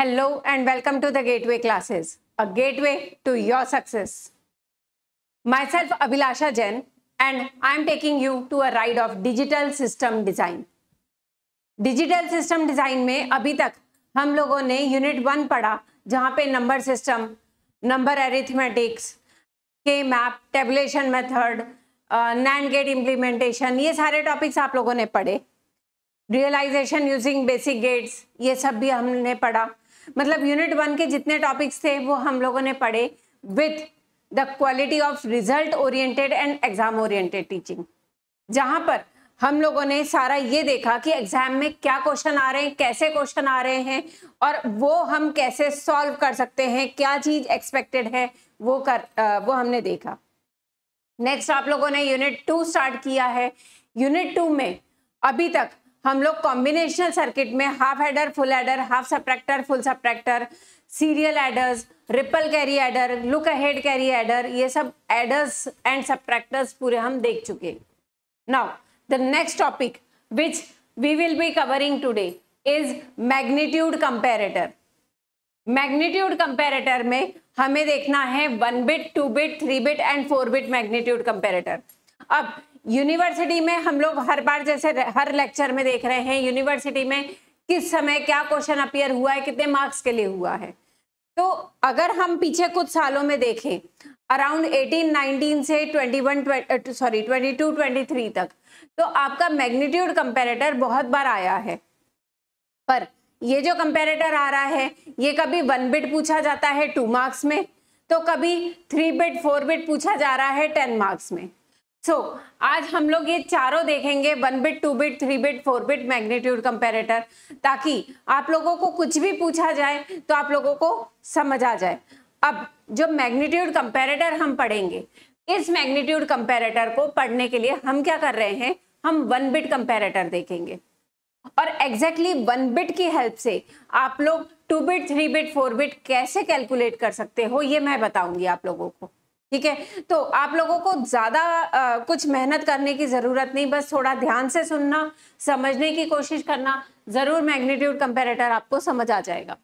Hello and welcome to the Gateway classes, a gateway to your success. Myself Abhilasha Jain and I am taking you to a ride of digital system design. Digital system design में अभी तक हम लोगों ने unit one पढ़ा जहाँ पे number system number arithmetics के map tabulation method NAND gate implementation ये सारे टॉपिक्स आप लोगों ने पढ़े रियलाइजेशन यूजिंग बेसिक गेट्स ये सब भी हमने पढ़ा मतलब यूनिट वन के जितने टॉपिक्स थे वो हम लोगों ने पढ़े with the quality of result oriented and exam oriented teaching जहां पर हम लोगों ने सारा ये देखा कि एग्जाम में क्या क्वेश्चन आ रहे हैं कैसे क्वेश्चन आ रहे हैं और वो हम कैसे सॉल्व कर सकते हैं क्या चीज एक्सपेक्टेड है वो कर वो हमने देखा नेक्स्ट आप लोगों ने यूनिट टू स्टार्ट किया है यूनिट टू में अभी तक हम लोग कॉम्बिनेशनल सर्किट में half adder full adder half subtractor full subtractor serial adders ripple carry adder look ahead carry adder ये सब एडर्स एंड सप्रैक्टर्स पूरे हम देख चुके now the next topic which we will be covering today is magnitude comparator magnitude comparator में हमें देखना है one bit two bit three bit and four bit magnitude comparator अब यूनिवर्सिटी में हम लोग हर बार जैसे हर लेक्चर में देख रहे हैं यूनिवर्सिटी में किस समय क्या क्वेश्चन अपियर हुआ है कितने मार्क्स के लिए हुआ है तो अगर हम पीछे कुछ सालों में देखें अराउंड 18, 19 से 21, सॉरी 22, 23 तक तो आपका मैग्नीट्यूड कंपेरेटर बहुत बार आया है पर ये जो कंपेरेटर आ रहा है ये कभी वन बिट पूछा जाता है टू मार्क्स में तो कभी थ्री बिट फोर बिट पूछा जा रहा है टेन मार्क्स में सो so, आज हम लोग ये चारों देखेंगे one bit two bit three bit four bit magnitude comparator ताकि आप लोगों को कुछ भी पूछा जाए तो आप लोगों को समझ आ जाए अब जो मैग्नेट्यूड कंपेरेटर हम पढ़ेंगे इस मैग्नेट्यूड कंपेरेटर को पढ़ने के लिए हम क्या कर रहे हैं हम वन बिट कंपेरेटर देखेंगे और एग्जैक्टली वन बिट की हेल्प से आप लोग two bit three bit four bit कैसे कैलकुलेट कर सकते हो ये मैं बताऊंगी आप लोगों को ठीक है तो आप लोगों को ज़्यादा कुछ मेहनत करने की ज़रूरत नहीं बस थोड़ा ध्यान से सुनना समझने की कोशिश करना ज़रूर मैग्नीट्यूड कंपेरेटर आपको समझ आ जाएगा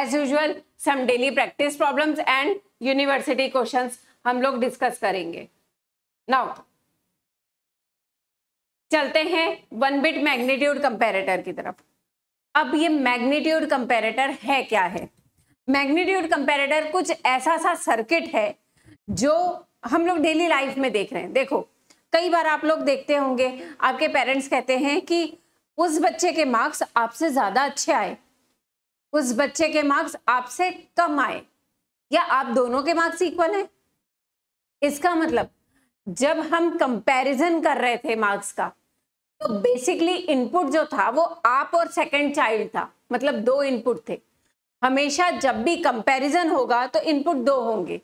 as usual some daily practice problems and university question हम लोग डिस्कस करेंगे नाउ चलते हैं वन बिट मैग्नीट्यूड कंपेरेटर की तरफ अब ये मैग्नीट्यूड कंपेरेटर है क्या है मैग्नीट्यूड कंपेरेटर कुछ ऐसा सा सर्किट है जो हम लोग डेली लाइफ में देख रहे हैं देखो कई बार आप लोग देखते होंगे आपके पेरेंट्स कहते हैं कि उस बच्चे के मार्क्स आपसे ज़्यादा अच्छे आए उस बच्चे के मार्क्स आपसे कम आए या आप दोनों के मार्क्स इक्वल हैं इसका मतलब जब हम कंपैरिजन कर रहे थे मार्क्स का तो बेसिकली इनपुट जो था वो आप और सेकंड चाइल्ड था मतलब दो इनपुट थे हमेशा जब भी कंपैरिजन होगा तो इनपुट दो होंगे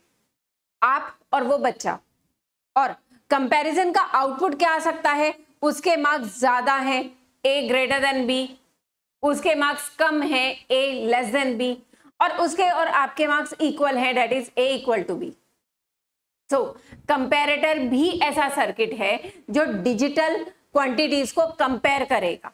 आप और वो बच्चा और कंपैरिजन का आउटपुट क्या आ सकता है उसके मार्क्स ज़्यादा हैं ए ग्रेटर देन बी उसके मार्क्स कम हैं ए लेस देन बी और उसके और आपके मार्क्स इक्वल हैं that is A equal to B so comparator भी ऐसा सर्किट है जो डिजिटल क्वांटिटीज को कंपेयर करेगा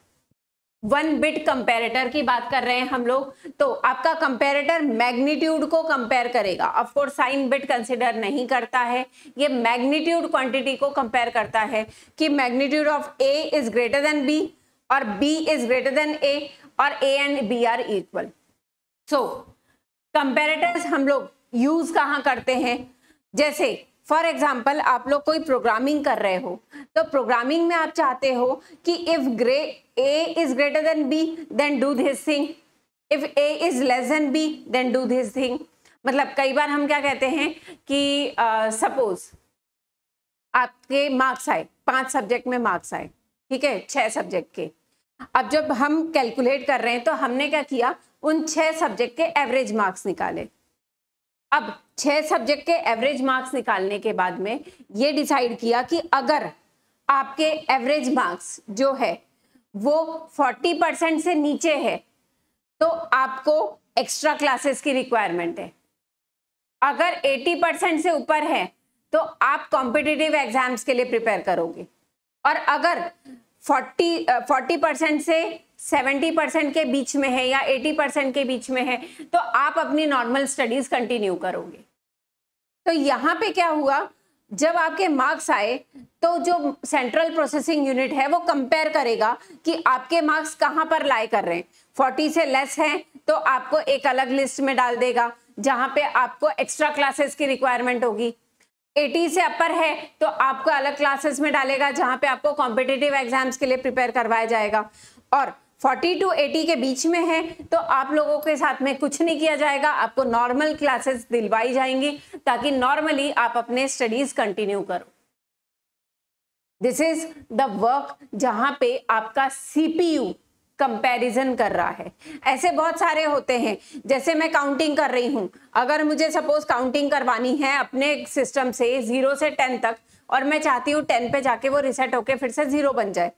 वन बिट कंपेरेटर की बात कर रहे हैं हम लोग तो आपका कंपेरेटर मैग्नीट्यूड को कंपेयर करेगा of course sign bit consider नहीं करता है ये मैग्नीट्यूड क्वांटिटी को कंपेयर करता है कि magnitude of A is greater than B और B is greater than A और A and B are equal so comparators हम लोग यूज कहाँ करते हैं जैसे फॉर एग्जाम्पल आप लोग कोई प्रोग्रामिंग कर रहे हो तो प्रोग्रामिंग में आप चाहते हो कि इफ ग्रे A is greater than B then do this thing if A is less than B then do this thing मतलब कई बार हम क्या कहते हैं कि सपोज uh, आपके मार्क्स आए पांच सब्जेक्ट में मार्क्स आए ठीक है छह सब्जेक्ट के अब जब हम कैलकुलेट कर रहे हैं तो हमने क्या किया उन छह सब्जेक्ट के एवरेज मार्क्स निकाले अब छह सब्जेक्ट के एवरेज मार्क्स निकालने के बाद में ये डिसाइड किया कि अगर आपके एवरेज मार्क्स जो है वो 40 परसेंट से नीचे है तो आपको एक्स्ट्रा क्लासेस की रिक्वायरमेंट है अगर 80 परसेंट से ऊपर है तो आप कॉम्पिटिटिव एग्जाम्स के लिए प्रिपेयर करोगे और अगर 40 फोर्टी परसेंट से सेवेंटी परसेंट के बीच में है या एटी परसेंट के बीच में है तो आप अपनी नॉर्मल स्टडीज कंटिन्यू करोगे तो यहाँ पे क्या हुआ जब आपके मार्क्स आए तो जो सेंट्रल प्रोसेसिंग यूनिट है वो कंपेयर करेगा कि आपके मार्क्स कहाँ पर लाए कर रहे हैं फोर्टी से लेस हैं तो आपको एक अलग लिस्ट में डाल देगा जहाँ पे आपको एक्स्ट्रा क्लासेस की रिक्वायरमेंट होगी 80 से अपर है तो आपको अलग क्लासेस में डालेगा जहाँ पे आपको कॉम्पिटेटिव एग्जाम्स के लिए प्रिपेयर करवाया जाएगा और फोर्टी टू एटी के बीच में है तो आप लोगों के साथ में कुछ नहीं किया जाएगा आपको नॉर्मल क्लासेस दिलवाई जाएंगी ताकि नॉर्मली आप अपने स्टडीज कंटिन्यू करो दिस इज द वर्क जहां पे आपका सीपीयू कंपैरिजन कर रहा है ऐसे बहुत सारे होते हैं जैसे मैं काउंटिंग कर रही हूँ अगर मुझे सपोज काउंटिंग करवानी है अपने सिस्टम से जीरो से टेन तक और मैं चाहती हूँ टेन पे जाके वो रिसेट होके फिर से जीरो बन जाए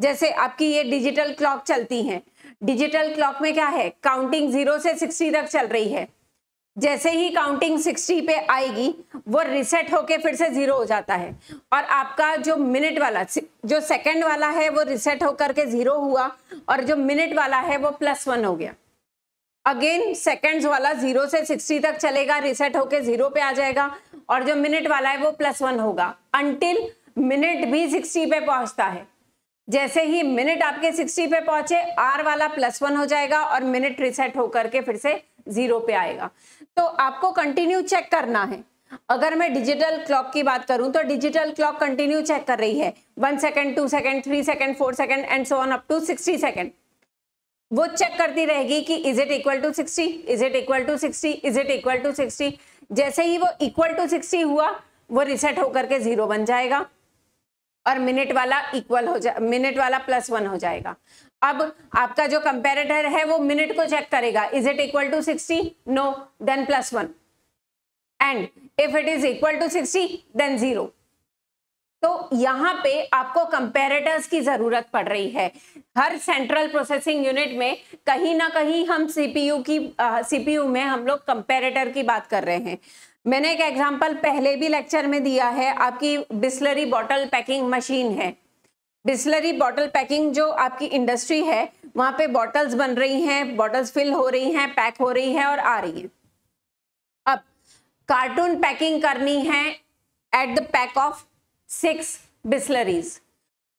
जैसे आपकी ये डिजिटल क्लॉक चलती हैं डिजिटल क्लॉक में क्या है काउंटिंग जीरो से सिक्सटी तक चल रही है जैसे ही काउंटिंग सिक्सटी पे आएगी वो रिसेट होके फिर से जीरो हो जाता है और आपका जो मिनट वाला जो सेकंड वाला है वो रिसेट होकर के जीरो हुआ और जो मिनट वाला है वो प्लस वन हो गया अगेन सेकेंड्स वाला जीरो से सिक्सटी तक चलेगा रिसेट होके जीरो पे आ जाएगा और जो मिनट वाला है वो प्लस वन होगा अनटिल मिनट भी सिक्सटी पे पहुंचता है जैसे ही मिनट आपके 60 पे पहुंचे आर वाला प्लस वन हो जाएगा और मिनट रिसेट होकर के फिर से जीरो पे आएगा तो आपको कंटिन्यू चेक करना है अगर मैं डिजिटल क्लॉक की बात करूं तो डिजिटल क्लॉक कंटिन्यू चेक कर रही है one second two second three second four second and so on up to sixty second वो चेक करती रहेगी कि is it equal to sixty is it equal to sixty is it equal to sixty जैसे ही वो equal to sixty हुआ वो reset होकर के जीरो बन जाएगा और मिनट वाला इक्वल हो जाए मिनट वाला प्लस वन हो जाएगा अब आपका जो कंपेरेटर है वो मिनट को चेक करेगा is it equal to sixty no then plus one and if it is equal to sixty then zero तो यहां पे आपको कंपेरेटर्स की जरूरत पड़ रही है हर सेंट्रल प्रोसेसिंग यूनिट में कहीं ना कहीं हम सीपीयू की सीपीयू में हम लोग कंपेरेटर की बात कर रहे हैं मैंने एक एग्जाम्पल पहले भी लेक्चर में दिया है आपकी बिस्लरी बॉटल पैकिंग मशीन है बिस्लरी बॉटल पैकिंग जो आपकी इंडस्ट्री है वहाँ पे बॉटल्स बन रही हैं बॉटल्स फिल हो रही हैं पैक हो रही हैं और आ रही हैं अब कार्टून पैकिंग करनी है at the pack of six Bisleris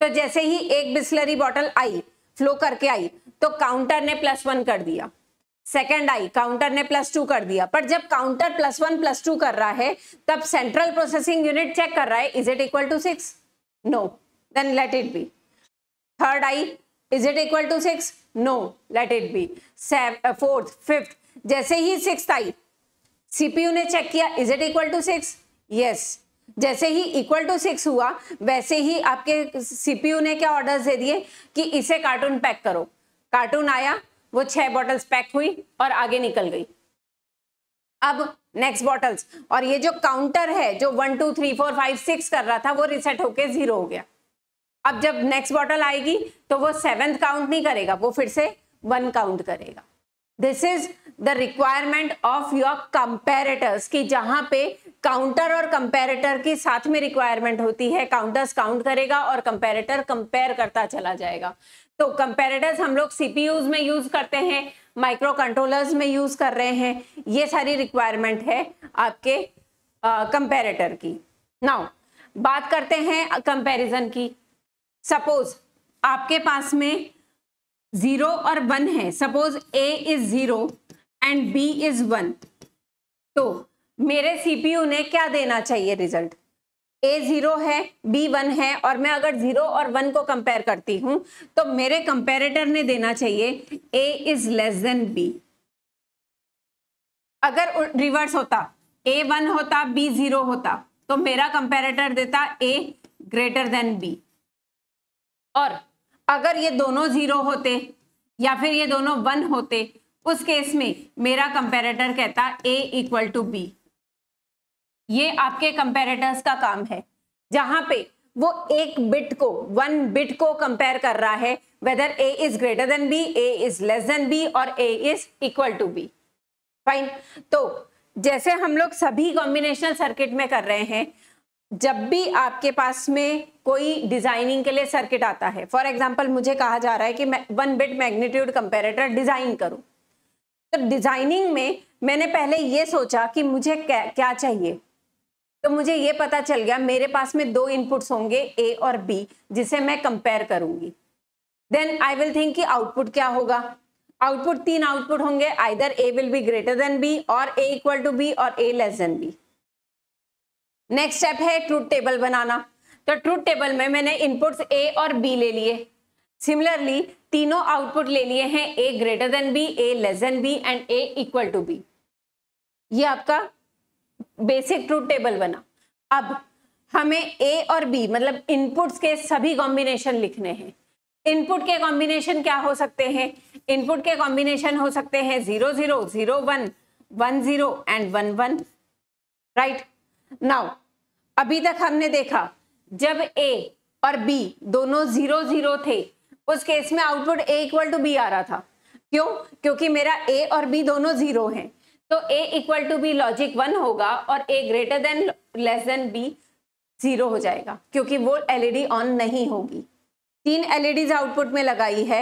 तो जैसे ही एक बिस्लरी बॉटल आई फ्लो करके आई तो काउंटर ने प्लस वन कर दिया सेकेंड आई काउंटर ने प्लस टू कर दिया पर जब counter plus one plus two कर रहा है तब सेंट्रल प्रोसेसिंग यूनिट चेक कर रहा है is it equal to six no then let it be third आई is it equal to six no let it be fourth fifth जैसे ही सिक्स आई सीपीयू ने चेक किया is it equal to six yes जैसे ही equal to six हुआ वैसे ही आपके सीपीयू ने क्या ऑर्डर्स दे दिए कि इसे कार्टून पैक करो कार्टून आया वो छह बॉटल्स पैक हुई और आगे निकल गई अब नेक्स्ट बॉटल्स और ये जो काउंटर है जो one two three four five six कर रहा था वो रिसेट होके जीरो हो गया अब जब नेक्स्ट बॉटल आएगी तो वो सेवेंथ काउंट नहीं करेगा वो फिर से वन काउंट करेगा this is the requirement of your comparators की जहां पे काउंटर और कंपेरेटर की साथ में रिक्वायरमेंट होती है काउंटर्स काउंट करेगा और कंपेरेटर कंपेयर करता चला जाएगा तो कंपेरेटर्स हम लोग सीपीयूज में यूज करते हैं माइक्रो कंट्रोलर्स में यूज कर रहे हैं ये सारी रिक्वायरमेंट है आपके कंपेरेटर uh, की नाउ बात करते हैं कंपैरिजन की सपोज आपके पास में जीरो और वन है suppose A is zero and B is one तो मेरे सीपीयू ने क्या देना चाहिए रिजल्ट ए जीरो है बी वन है और मैं अगर जीरो और वन को कंपेयर करती हूं तो मेरे कंपेरेटर ने देना चाहिए A is less than B अगर रिवर्स होता ए वन होता बी जीरो होता तो मेरा कंपेरेटर देता ए ग्रेटर देन बी और अगर ये दोनों जीरो होते या फिर ये दोनों वन होते उस केस में मेरा कंपेरेटर कहता ए इक्वल टू बी ये आपके कंपेरेटर्स का काम है जहां पे वो एक बिट को वन बिट को कंपेयर कर रहा है whether A is greater than B A is less than B और A is equal to B fine तो जैसे हम लोग सभी कॉम्बिनेशनल सर्किट में कर रहे हैं जब भी आपके पास में कोई डिजाइनिंग के लिए सर्किट आता है फॉर एग्जाम्पल मुझे कहा जा रहा है कि मैं one bit magnitude comparator design करूं तो डिजाइनिंग में मैंने पहले ये सोचा कि मुझे क्या, क्या चाहिए तो मुझे ये पता चल गया मेरे पास में दो इनपुट्स होंगे ए और बी जिसे मैं कंपेयर करूंगी देन आई विल थिंक कि आउटपुट क्या होगा आउटपुट तीन आउटपुट होंगे either A will be greater than B और ए इक्वल टू बी और A less than B next step है ट्रूथ टेबल बनाना तो ट्रूथ टेबल में मैंने इनपुट्स ए और बी ले लिए सिमिलरली तीनों आउटपुट ले लिए हैं A greater than B A less than B and A equal to B ये आपका बेसिक ट्रूथ टेबल बना अब हमें ए और बी मतलब इनपुट्स के सभी कॉम्बिनेशन लिखने हैं इनपुट के कॉम्बिनेशन क्या हो सकते हैं इनपुट के कॉम्बिनेशन हो सकते हैं zero zero zero one one zero and one one right now अभी तक हमने देखा जब ए और बी दोनों जीरो जीरो थे उस केस में output A equal to B आ रहा था क्यों क्योंकि मेरा ए और बी दोनों जीरो हैं तो a equal to B logic one होगा और a greater than less than b zero हो जाएगा क्योंकि वो एलईडी ऑन e नहीं होगी तीन एलईडीज आउटपुट e में लगाई है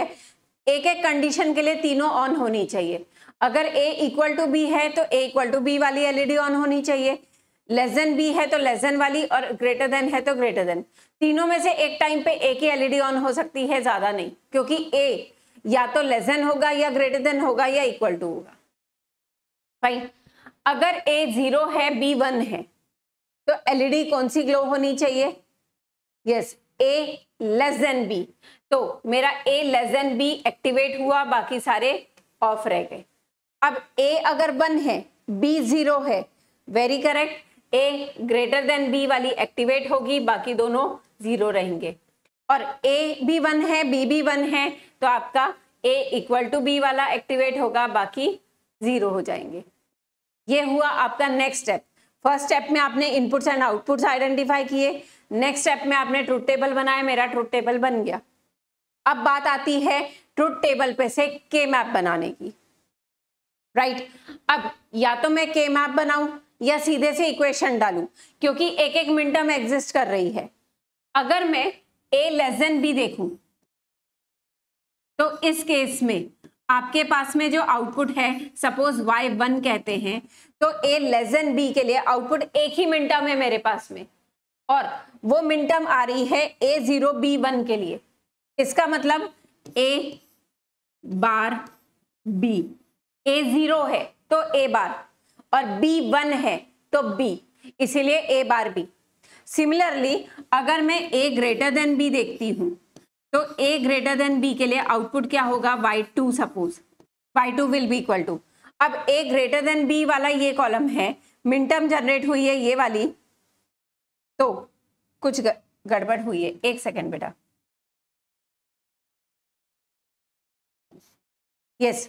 एक एक कंडीशन के लिए तीनों ऑन होनी चाहिए अगर a इक्वल टू b है तो a इक्वल टू b वाली एलईडी ऑन e होनी चाहिए लेस देन बी है तो लेस देन वाली और ग्रेटर देन है तो ग्रेटर देन तीनों में से एक टाइम पे एक ही एलईडी ऑन हो सकती है ज्यादा नहीं क्योंकि ए या तो लेस देन होगा या ग्रेटर देन होगा या इक्वल टू होगा फाइन अगर ए जीरो है बी वन है तो एलईडी e कौन सी ग्लो होनी चाहिए yes A less than B तो मेरा A less than B activate हुआ बाकी सारे ऑफ रह गए अब ए अगर वन है बी जीरो है very correct A greater than B वाली एक्टिवेट होगी बाकी दोनों जीरो रहेंगे और ए भी वन है बी भी वन है तो आपका ए इक्वल टू बी वाला एक्टिवेट होगा बाकी जीरो हो जाएंगे ये हुआ आपका नेक्स्ट स्टेप फर्स्ट स्टेप में आपने इनपुट्स एंड आउटपुट्स आइडेंटिफाई किए नेक्स्ट स्टेप में आपने ट्रूथ टेबल बनाया मेरा ट्रूथ टेबल बन गया अब बात आती है ट्रूथ टेबल पे से के मैप बनाने की राइट right. अब या तो मैं के मैप बनाऊं या सीधे से इक्वेशन डालूं क्योंकि एक एक मिनट में एग्जिस्ट कर रही है अगर मैं ए लेस देन बी देखूं तो इस केस में आपके पास में जो आउटपुट है सपोज वाई वन कहते हैं तो ए लेस देन बी के लिए आउटपुट एक ही मिनटम है मेरे पास में और वो मिनटम आ रही है ए जीरो बी वन के लिए इसका मतलब ए बार बी ए जीरो है तो ए बार और बी वन है तो बी इसीलिए ए बार बी सिमिलरली अगर मैं ए ग्रेटर देन बी देखती हूँ तो ए ग्रेटर देन बी के लिए आउटपुट क्या होगा Y two suppose Y two will be equal to अब ए ग्रेटर देन बी वाला ये कॉलम है मिनटर्म जनरेट हुई है ये वाली तो कुछ गड़बड़ हुई है एक सेकेंड बेटा yes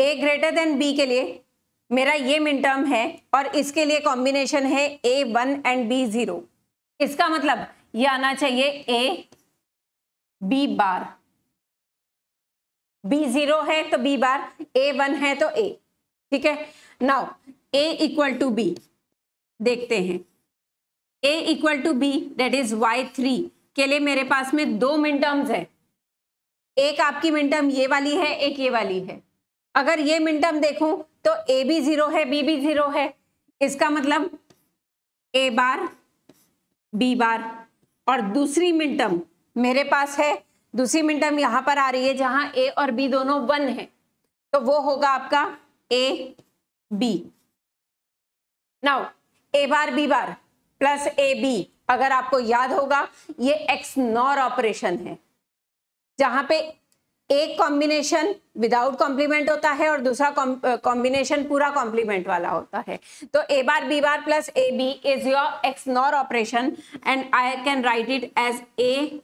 A greater than B के लिए मेरा ये मिनटर्म है और इसके लिए कॉम्बिनेशन है A one and B zero इसका मतलब ये आना चाहिए A B bar B zero है तो बी बार ए वन है तो ए ठीक है now A equal to B देखते हैं A equal to B that is Y three के लिए मेरे पास में दो मिनटर्म्स है एक आपकी मिनटर्म ये वाली है एक ये वाली है अगर ये मिनटर्म देखूं तो ए भी जीरो है बी भी जीरो है इसका मतलब ए बार बी बार और दूसरी मिनटर्म मेरे पास है दूसरी मिनट हम यहां पर आ रही है जहां ए और बी दोनों वन है तो वो होगा आपका A B now A bar B bar plus A B अगर आपको याद होगा ये एक्स नॉर ऑपरेशन है जहां पे एक कॉम्बिनेशन विदाउट कॉम्प्लीमेंट होता है और दूसरा कॉम्बिनेशन पूरा कॉम्प्लीमेंट वाला होता है तो A bar B bar plus A B is your XNOR operation and I can write it as A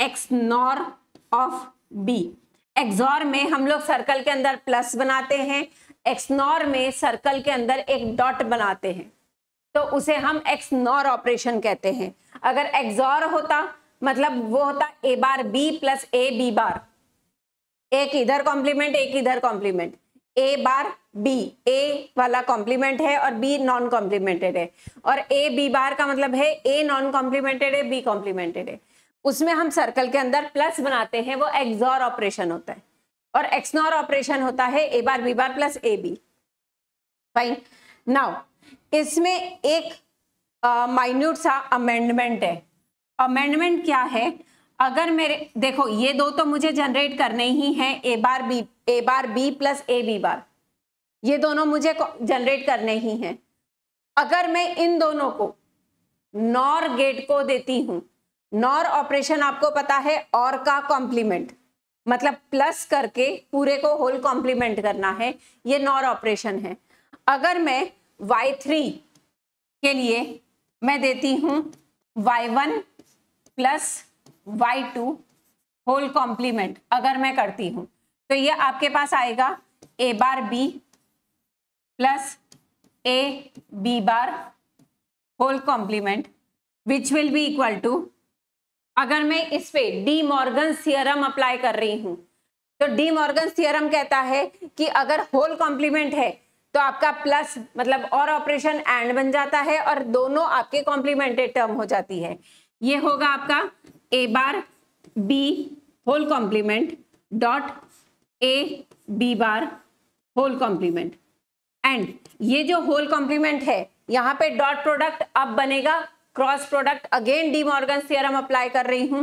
XNOR of B XOR में हम लोग सर्कल के अंदर प्लस बनाते हैं एक्सनॉर में सर्कल के अंदर एक डॉट बनाते हैं तो उसे हम एक्सनॉर ऑपरेशन कहते हैं अगर एक्सॉर होता मतलब वो होता A bar B plus A B bar एक इधर कॉम्प्लीमेंट एक इधर कॉम्प्लीमेंट ए बार बी ए वाला कॉम्प्लीमेंट है और बी नॉन कॉम्प्लीमेंटेड है और ए बी बार का मतलब है ए नॉन कॉम्प्लीमेंटेड है बी कॉम्प्लीमेंटेड है उसमें हम सर्कल के अंदर प्लस बनाते हैं वो एक्सोर ऑपरेशन होता है और एक्सनोर ऑपरेशन होता है A bar B bar plus A B fine now इसमें एक माइन्यूट सा अमेंडमेंट है अमेंडमेंट क्या है अगर मेरे देखो ये दो तो मुझे जनरेट करने ही हैं A bar B A bar B plus A B bar ये दोनों मुझे जनरेट करने ही हैं अगर मैं इन दोनों को नॉर गेट को देती हूं नॉर ऑपरेशन आपको पता है और का कॉम्प्लीमेंट मतलब प्लस करके पूरे को होल कॉम्प्लीमेंट करना है ये नॉर ऑपरेशन है अगर मैं वाई थ्री के लिए मैं देती हूँ Y one plus Y two whole complement अगर मैं करती हूँ तो ये आपके पास आएगा A bar B plus A B bar whole complement which will be equal to अगर मैं इस पे डी मॉर्गन सियरम अप्लाई कर रही हूँ तो डी मॉर्गन सियरम कहता है कि अगर होल कॉम्प्लीमेंट है तो आपका प्लस मतलब और ऑपरेशन एंड बन जाता है और दोनों आपके कॉम्प्लीमेंटेड टर्म हो जाती है ये होगा आपका A bar B whole complement dot A B bar whole complement and ये जो होल कॉम्प्लीमेंट है यहाँ पे डॉट प्रोडक्ट अब बनेगा cross product again De Morgan theorem apply कर रही हूं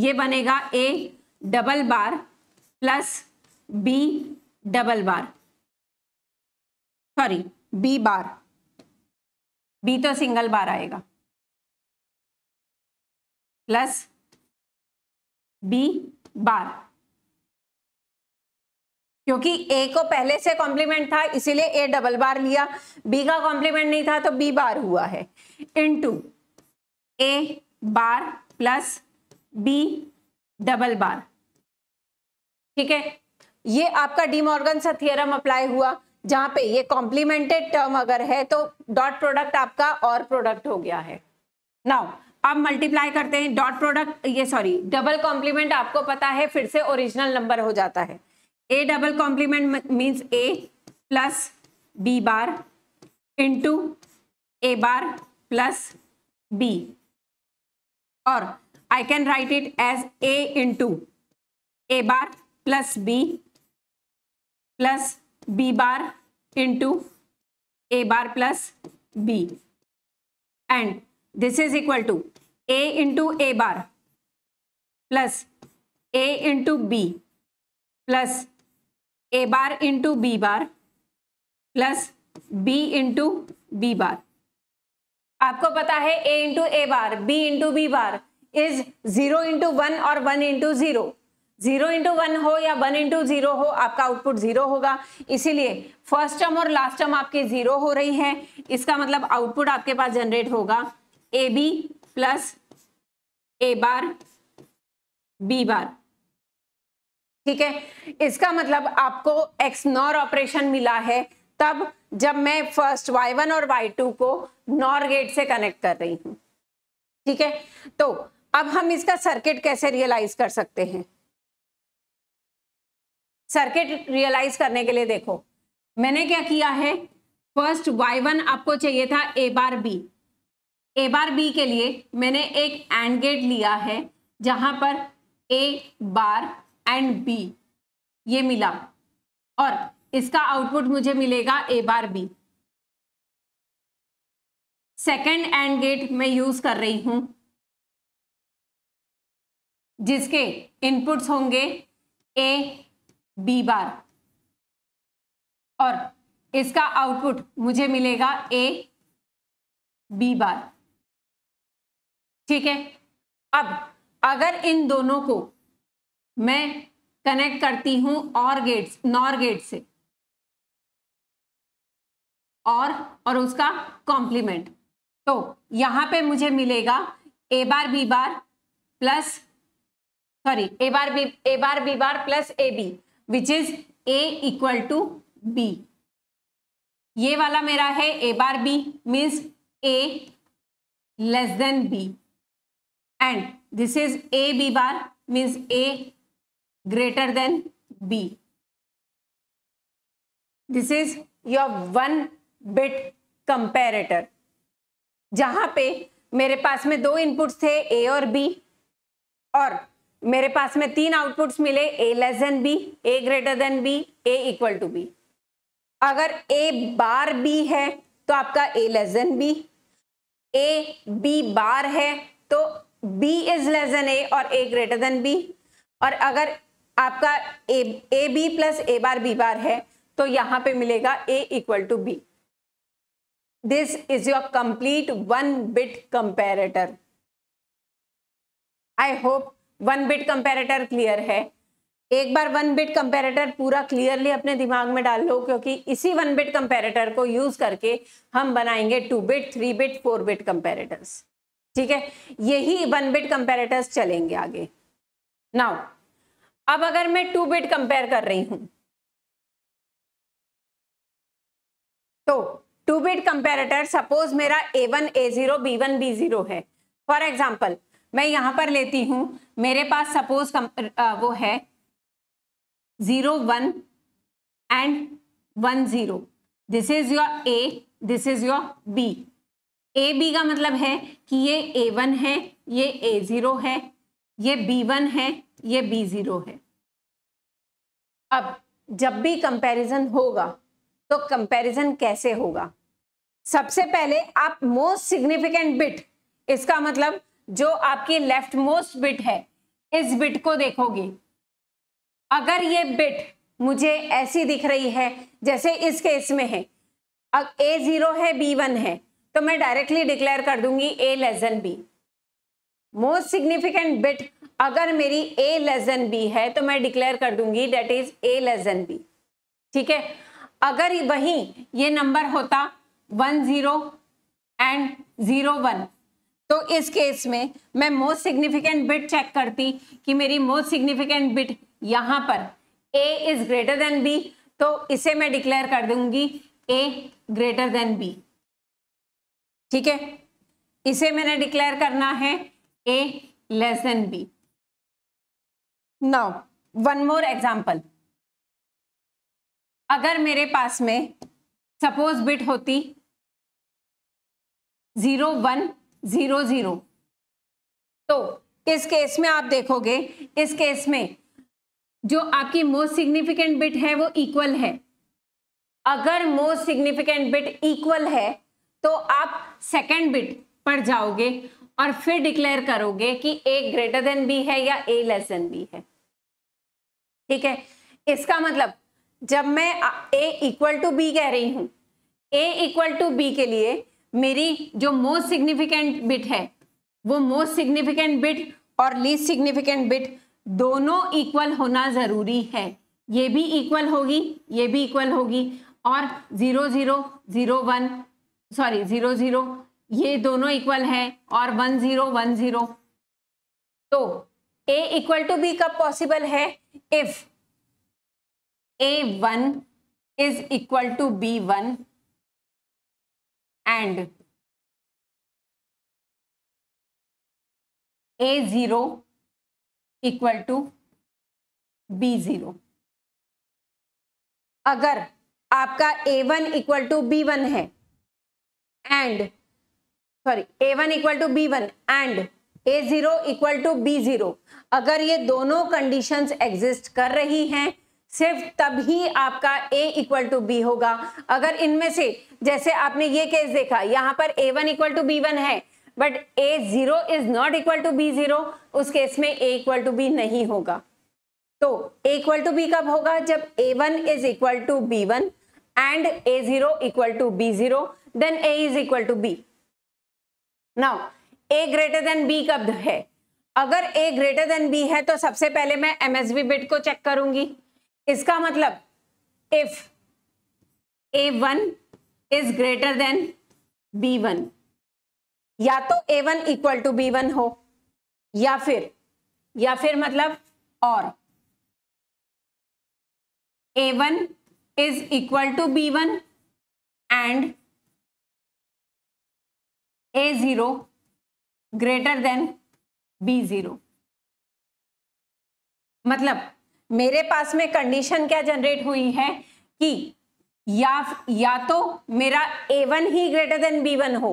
ये बनेगा A double bar plus B double bar sorry B bar B तो सिंगल बार आएगा प्लस बी बार क्योंकि ए को पहले से कॉम्प्लीमेंट था इसीलिए ए डबल बार लिया बी का कॉम्प्लीमेंट नहीं था तो बी बार हुआ है into A bar plus B double bar ठीक है ये आपका डिमोर्गन सा थियरम अप्लाई हुआ जहां पे ये कॉम्प्लीमेंटेड टर्म अगर है तो डॉट प्रोडक्ट आपका और प्रोडक्ट हो गया है नाउ अब मल्टीप्लाई करते हैं डॉट प्रोडक्ट ये सॉरी डबल कॉम्प्लीमेंट आपको पता है फिर से ओरिजिनल नंबर हो जाता है A double complement means A plus B bar into A bar plus B और I can write it as A into A bar plus B plus B bar into A bar plus B and this is equal to A into A bar plus A into B plus A bar into B bar plus B into B bar आपको पता है A into A bar B into B bar is zero into one और one into zero zero into one हो या one into zero हो आपका output zero होगा इसीलिए फर्स्ट टर्म और लास्ट टर्म आपकी जीरो हो रही है इसका मतलब आउटपुट आपके पास जनरेट होगा A B plus A bar B bar ठीक है इसका मतलब आपको एक्स नॉर ऑपरेशन मिला है तब जब मैं फर्स्ट y1 और y2 को नॉर गेट से कनेक्ट कर रही हूँ ठीक है तो अब हम इसका सर्किट कैसे रियलाइज कर सकते हैं सर्किट रियलाइज करने के लिए देखो मैंने क्या किया है फर्स्ट y1 आपको चाहिए था ए bar B A bar B के लिए मैंने एक एंड गेट लिया है जहां पर ए बार एंड बी ये मिला और इसका आउटपुट मुझे मिलेगा A bar B second and gate मैं यूज कर रही हूं जिसके इनपुट्स होंगे ए बी बार और इसका आउटपुट मुझे मिलेगा ए बी बार ठीक है अब अगर इन दोनों को मैं कनेक्ट करती हूं और गेट्स नॉर गेट से और और उसका कॉम्प्लीमेंट तो यहां पे मुझे मिलेगा A bar B bar plus sorry A bar B A bar B bar plus A B which is A equal to B ये वाला मेरा है A bar B means A less than B and this is A B bar means A greater than B this is your one bit comparator जहां पे मेरे पास में दो इनपुट्स थे ए और बी और मेरे पास में तीन आउटपुट्स मिले A less than B A greater than B A equal to B अगर ए बार बी है तो आपका A less than B A B bar है तो B is less than A और ए ग्रेटर देन बी और अगर आपका A A B plus A bar B bar है तो यहां पे मिलेगा A equal to B this is your complete one bit comparator I hope one bit comparator clear है एक बार वन बिट कंपेरेटर पूरा क्लियरली अपने दिमाग में डाल लो क्योंकि इसी वन बिट कंपेरेटर को यूज करके हम बनाएंगे two bit three bit four bit comparators ठीक है यही वन बिट कंपेरेटर्स चलेंगे आगे नाउ अब अगर मैं टू बिट कंपेयर कर रही हूं तो टू बिट कंपेरेटर सपोज मेरा A one A zero B one B zero है फॉर एग्जाम्पल मैं यहां पर लेती हूँ मेरे पास सपोज वो है zero one and one zero this is your A this is your B A B का मतलब है कि ये ए वन है ये ए जीरो है ये बी वन है ये बी जीरो है अब जब भी कंपैरिजन होगा तो कंपैरिजन कैसे होगा सबसे पहले आप मोस्ट सिग्निफिकेंट बिट इसका मतलब जो आपकी लेफ्ट मोस्ट बिट है इस बिट को देखोगे अगर ये बिट मुझे ऐसी दिख रही है जैसे इस केस में है अब ए जीरो है बी वन है तो मैं डायरेक्टली डिक्लेयर कर दूंगी A less than B most significant bit अगर मेरी ए लेस देन बी है तो मैं डिक्लेयर कर दूंगी that is A less than B ठीक है अगर वही ये नंबर होता one zero and zero one तो इस केस में मैं मोस्ट सिग्निफिकेंट बिट चेक करती कि मेरी मोस्ट सिग्निफिकेंट बिट यहाँ पर A is greater than B तो इसे मैं डिक्लेयर कर दूंगी ए ग्रेटर देन बी ठीक है इसे मैंने डिक्लेयर करना है A less than B now one more example अगर मेरे पास में सपोज बिट होती जीरो वन जीरो जीरो तो इस केस में आप देखोगे इस केस में जो आपकी मोस्ट सिग्निफिकेंट बिट है वो इक्वल है अगर मोस्ट सिग्निफिकेंट बिट इक्वल है तो आप सेकेंड बिट पर जाओगे और फिर डिक्लेयर करोगे कि ए ग्रेटर देन बी है या ए लेस देन बी है ठीक है इसका मतलब जब मैं ए इक्वल टू बी कह रही हूँ ए इक्वल टू बी के लिए मेरी जो मोस्ट सिग्निफिकेंट बिट है वो मोस्ट सिग्निफिकेंट बिट और लीस्ट सिग्निफिकेंट बिट दोनों इक्वल होना ज़रूरी है ये भी इक्वल होगी ये भी इक्वल होगी और zero zero zero one sorry zero zero ये दोनों इक्वल हैं और वन ज़ीरो वन ज़ीरो तो ए इक्वल टू बी कब पॉसिबल है if A one is equal to B one and A zero equal to B zero अगर आपका A one equal to B one है and sorry A one equal to B one and A zero equal to B zero अगर ये दोनों conditions exist कर रही हैं सिर्फ तभी आपका ए इक्वल टू बी होगा अगर इनमें से जैसे आपने ये केस देखा यहाँ पर A one equal to B one है but A zero is not equal to B zero उस केस में ए इक्वल टू बी नहीं होगा तो ए इक्वल टू बी कब होगा जब A one is equal to B one and A zero equal to B zero then A is equal to B now A greater than B कब है अगर ए greater than B है तो सबसे पहले मैं एमएसबी बिट को चेक करूंगी इसका मतलब if A one is greater than B one या तो A one equal to B one हो या फिर या फिर मतलब और A one is equal to B one and A zero greater than B zero मतलब मेरे पास में कंडीशन क्या जनरेट हुई है कि या या तो मेरा ए वन ही ग्रेटर देन बी वन हो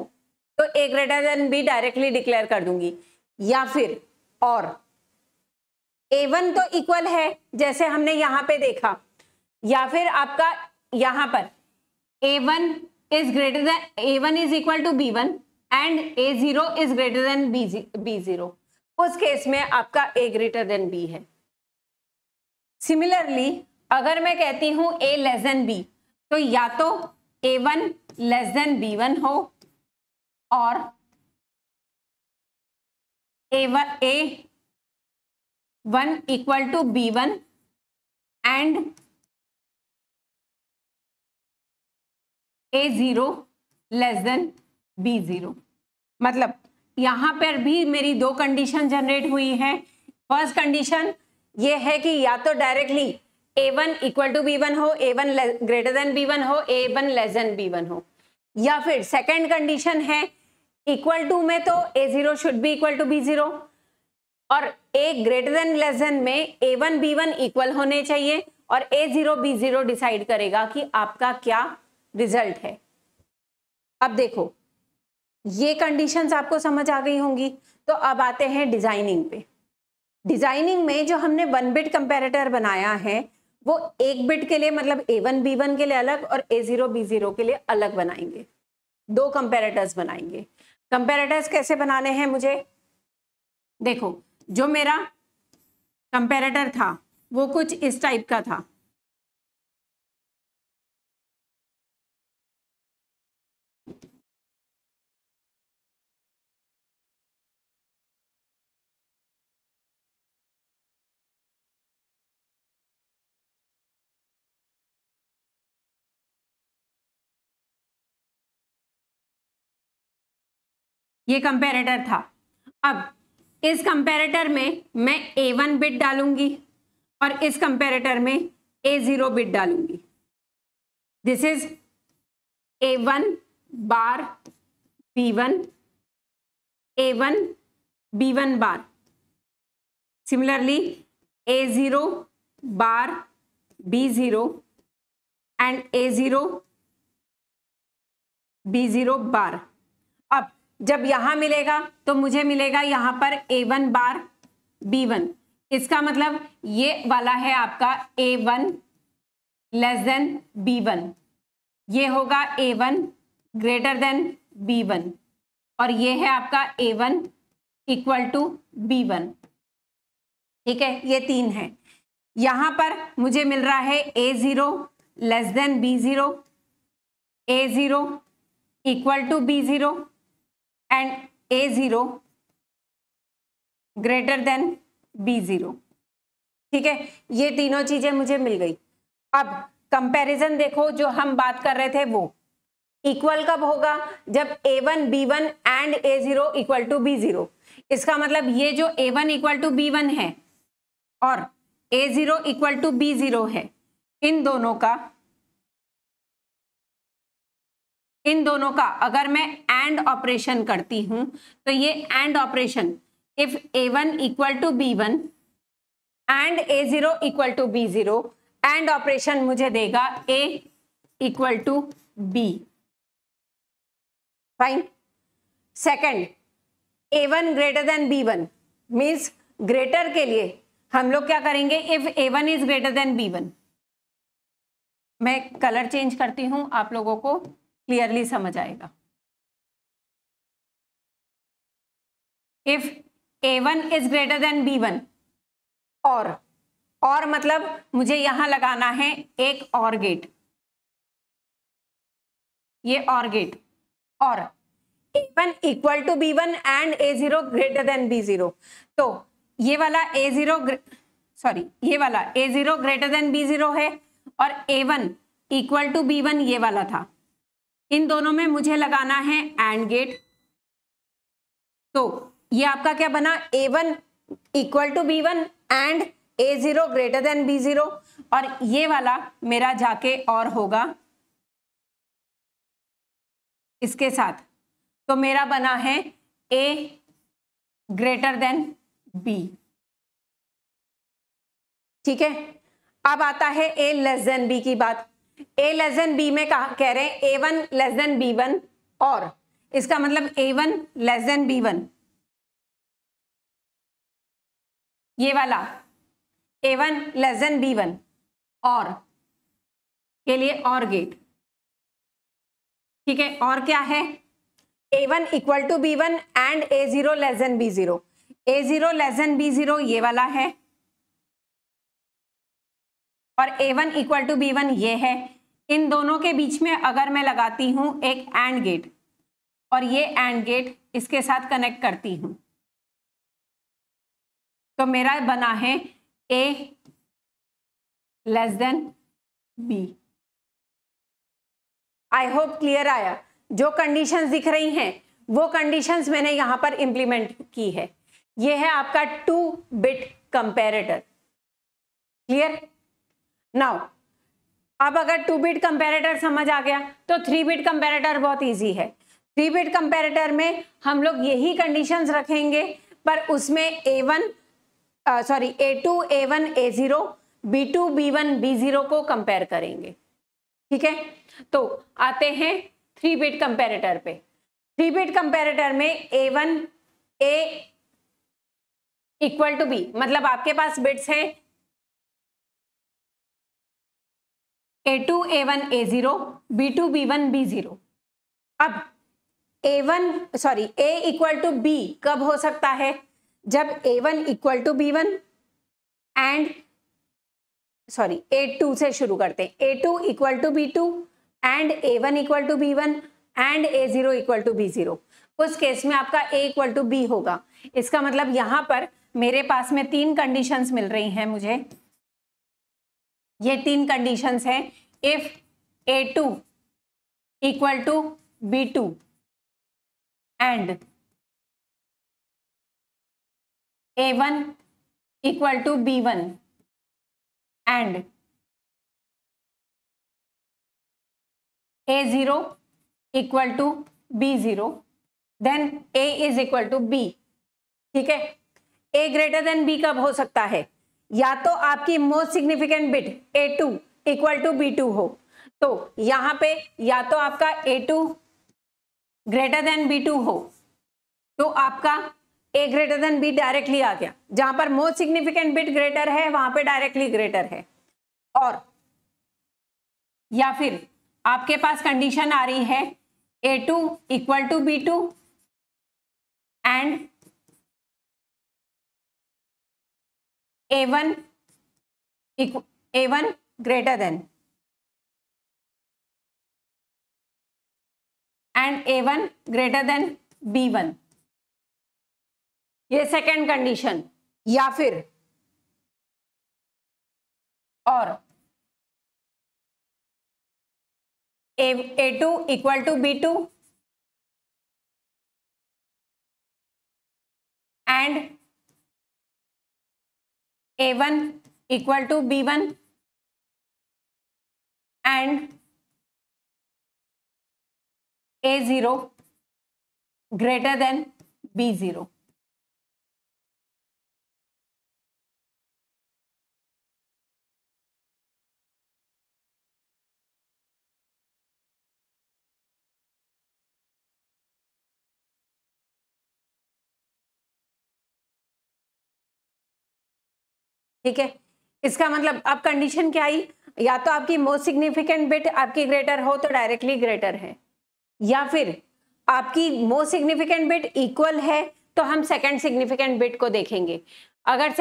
तो A greater than B directly declare कर दूंगी या फिर और ए वन तो इक्वल है जैसे हमने यहां पे देखा या फिर आपका यहां पर A one is greater than A one is equal to B one and A zero is greater than B zero उस केस में आपका ए ग्रेटर देन बी है सिमिलरली अगर मैं कहती हूं ए लेस देन बी तो या तो A one less than B one हो और A one A one equal to B one and A zero less than B zero मतलब यहां पर भी मेरी दो कंडीशन जनरेट हुई है फर्स्ट कंडीशन ये है कि या तो directly A one equal to B one हो A one greater than B one हो A one less than B one हो या फिर सेकेंड कंडीशन है इक्वल टू में तो A zero should be equal to B zero और A greater than less than में A one B one equal होने चाहिए और A zero B zero decide करेगा कि आपका क्या रिजल्ट है अब देखो ये कंडीशंस आपको समझ आ गई होंगी तो अब आते हैं डिजाइनिंग पे डिजाइनिंग में जो हमने वन बिट कंपेरेटर बनाया है वो एक बिट के लिए मतलब ए वन बी वन के लिए अलग और ए जीरो बी जीरो के लिए अलग बनाएंगे दो कंपेरेटर्स बनाएंगे कंपेरेटर्स कैसे बनाने हैं मुझे देखो जो मेरा कंपेरेटर था वो कुछ इस टाइप का था ये कंपेरेटर था अब इस कंपेरेटर में मैं ए वन बिट डालूंगी और इस कंपेरेटर में ए जीरो बिट डालूंगी this is A one bar B one A one B one bar similarly A zero bar B zero and A zero B zero bar जब यहां मिलेगा तो मुझे मिलेगा यहां पर A one bar B one इसका मतलब ये वाला है आपका A one less than B one ये होगा A one greater than B one और ये है आपका A one equal to B one ठीक है ये तीन है यहां पर मुझे मिल रहा है A zero less than B zero A zero equal to B zero A zero greater than B zero ठीक है ये तीनों चीजें मुझे मिल गई अब कंपैरिजन देखो जो हम बात कर रहे थे वो इक्वल कब होगा जब A one B one and A zero equal to B zero इसका मतलब ये जो A one equal to B one है और A zero equal to B zero है इन दोनों का इन दोनों का अगर मैं एंड ऑपरेशन करती हूं तो ये and operation if A one equal to B one and A zero equal to B zero and operation मुझे देगा A equal to B fine second A one greater than B one means greater के लिए हम लोग क्या करेंगे if A one is greater than B one मैं colour change करती हूं आप लोगों को क्लियरली समझ आएगा if A one is greater than B one और और मतलब मुझे यहां लगाना है एक और गेट ये और गेट और A one equal to B one and A zero greater than B zero तो ये वाला ए जीरो सॉरी ये वाला A zero greater than B zero है और A one equal to B one ये वाला था इन दोनों में मुझे लगाना है एंड गेट तो ये आपका क्या बना A one equal to B one and A zero greater than B zero और ये वाला मेरा जाके और होगा इसके साथ तो मेरा बना है ए ग्रेटर देन बी ठीक है अब आता है ए लेस देन बी की बात ए लेस देन बी में कहा कह रहे हैं A one less than B one और इसका मतलब A one less than B one ये वाला A one less than B one और के लिए और गेट ठीक है और क्या है A one equal to B one and A zero less than B zero A zero less than B zero ये वाला है और A one equal to B one ये है इन दोनों के बीच में अगर मैं लगाती हूँ एक एंड गेट और ये एंड गेट इसके साथ कनेक्ट करती हूँ तो मेरा बना है A less than B I hope clear आया जो कंडीशंस दिख रही हैं वो कंडीशंस मैंने यहाँ पर इम्प्लीमेंट की है ये है आपका two bit comparator clear now अब अगर टू बिट कंपेरेटर समझ आ गया तो थ्री बिट कंपेरेटर बहुत इजी है थ्री बिट कंपेरेटर में हम लोग यही कंडीशंस रखेंगे पर उसमें A one sorry A two A one A zero B two B one B zero को कंपेयर करेंगे ठीक है तो आते हैं थ्री बिट कंपेरेटर पे थ्री बिट कंपेरेटर में A one A equal to B मतलब आपके पास बिट्स हैं A two A one A zero B two B one B zero अब A one sorry A equal to B कब हो सकता है जब A one equal to B one and sorry A two से शुरू करते हैं A two equal to B two and A one equal to B one and A zero equal to B zero उस केस में आपका A equal to B होगा इसका मतलब यहां पर मेरे पास में तीन कंडीशंस मिल रही हैं मुझे ये तीन कंडीशन है if A two equal to B two and A one equal to B one and A zero equal to B zero then A is equal to B ठीक है ए ग्रेटर देन बी कब हो सकता है या तो आपकी most significant bit A two equal to B two हो तो यहां पे या तो आपका A two greater than B two हो तो आपका A greater than B directly आ गया जहां पर मोस्ट सिग्निफिकेंट बिट ग्रेटर है वहां पे डायरेक्टली ग्रेटर है और या फिर आपके पास कंडीशन आ रही है A two equal to B two and A one A one greater than and A one greater than B one ये सेकेंड कंडीशन या फिर और A two equal to B two and A one equal to B1 and A0 greater than B0. ठीक है इसका मतलब अब condition क्या आई या तो आपकी मोस्ट सिग्निफिकेंट बिट आपकी ग्रेटर हो तो डायरेक्टली ग्रेटर है या फिर आपकी मोस्ट सिग्निफिकेंट बिट इक्वल है तो हम सेकंड सिग्निफिकेंट बिट को देखेंगे अगर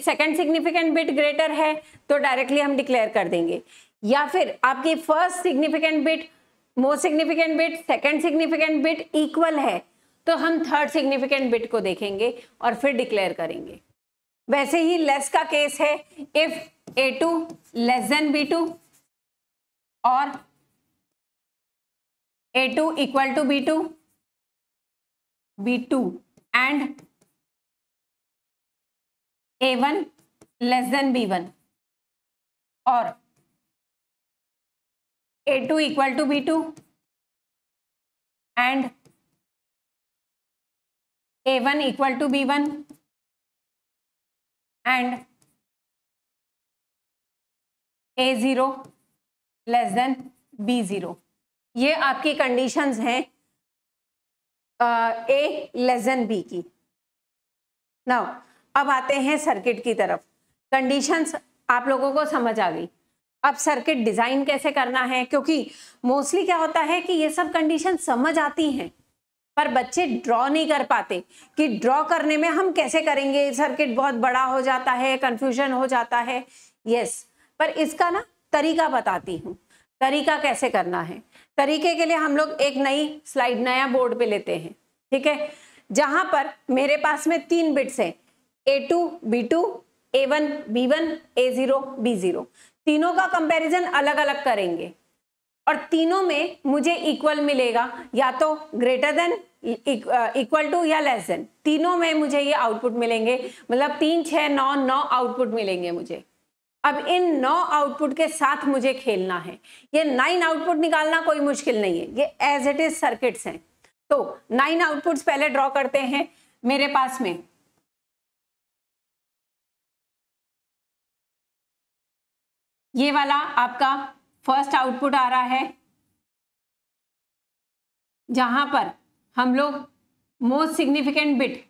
सेकंड सिग्निफिकेंट बिट ग्रेटर है तो डायरेक्टली हम डिक्लेयर कर देंगे या फिर आपकी first significant bit most significant bit second significant bit equal है तो हम थर्ड सिग्निफिकेंट बिट को देखेंगे और फिर डिक्लेयर करेंगे वैसे ही लेस का केस है if A two less than B two और A two equal to B two B two and A one less than B one और A two equal to B two and A one equal to B one and A zero less than B zero ये आपकी conditions हैं A less than B की now अब आते हैं circuit की तरफ कंडीशंस आप लोगों को समझ आ गई अब सर्किट डिज़ाइन कैसे करना है क्योंकि मोस्टली क्या होता है कि ये सब कंडीशन समझ आती हैं पर बच्चे ड्रॉ नहीं कर पाते कि ड्रॉ करने में हम कैसे करेंगे सर्किट बहुत बड़ा हो जाता है कंफ्यूजन हो जाता है यस पर इसका ना तरीका बताती हूँ तरीका कैसे करना है तरीके के लिए हम लोग एक नई स्लाइड नया बोर्ड पे लेते हैं ठीक है जहां पर मेरे पास में तीन बिट्स हैं A two B two A one B one A zero B zero तीनों का कंपैरिजन अलग अलग करेंगे और तीनों में मुझे इक्वल मिलेगा या तो ग्रेटर देन इक्वल टू या लेस देन तीनों में मुझे ये आउटपुट मिलेंगे मतलब तीन छः नौ नौ आउटपुट मिलेंगे मुझे अब इन नौ आउटपुट के साथ मुझे खेलना है ये नाइन आउटपुट निकालना कोई मुश्किल नहीं है ये एज इट इज सर्किट्स हैं तो नाइन आउटपुट्स पहले ड्रॉ करते हैं मेरे पास में ये वाला आपका फर्स्ट आउटपुट आ रहा है जहां पर हम लोग most significant bit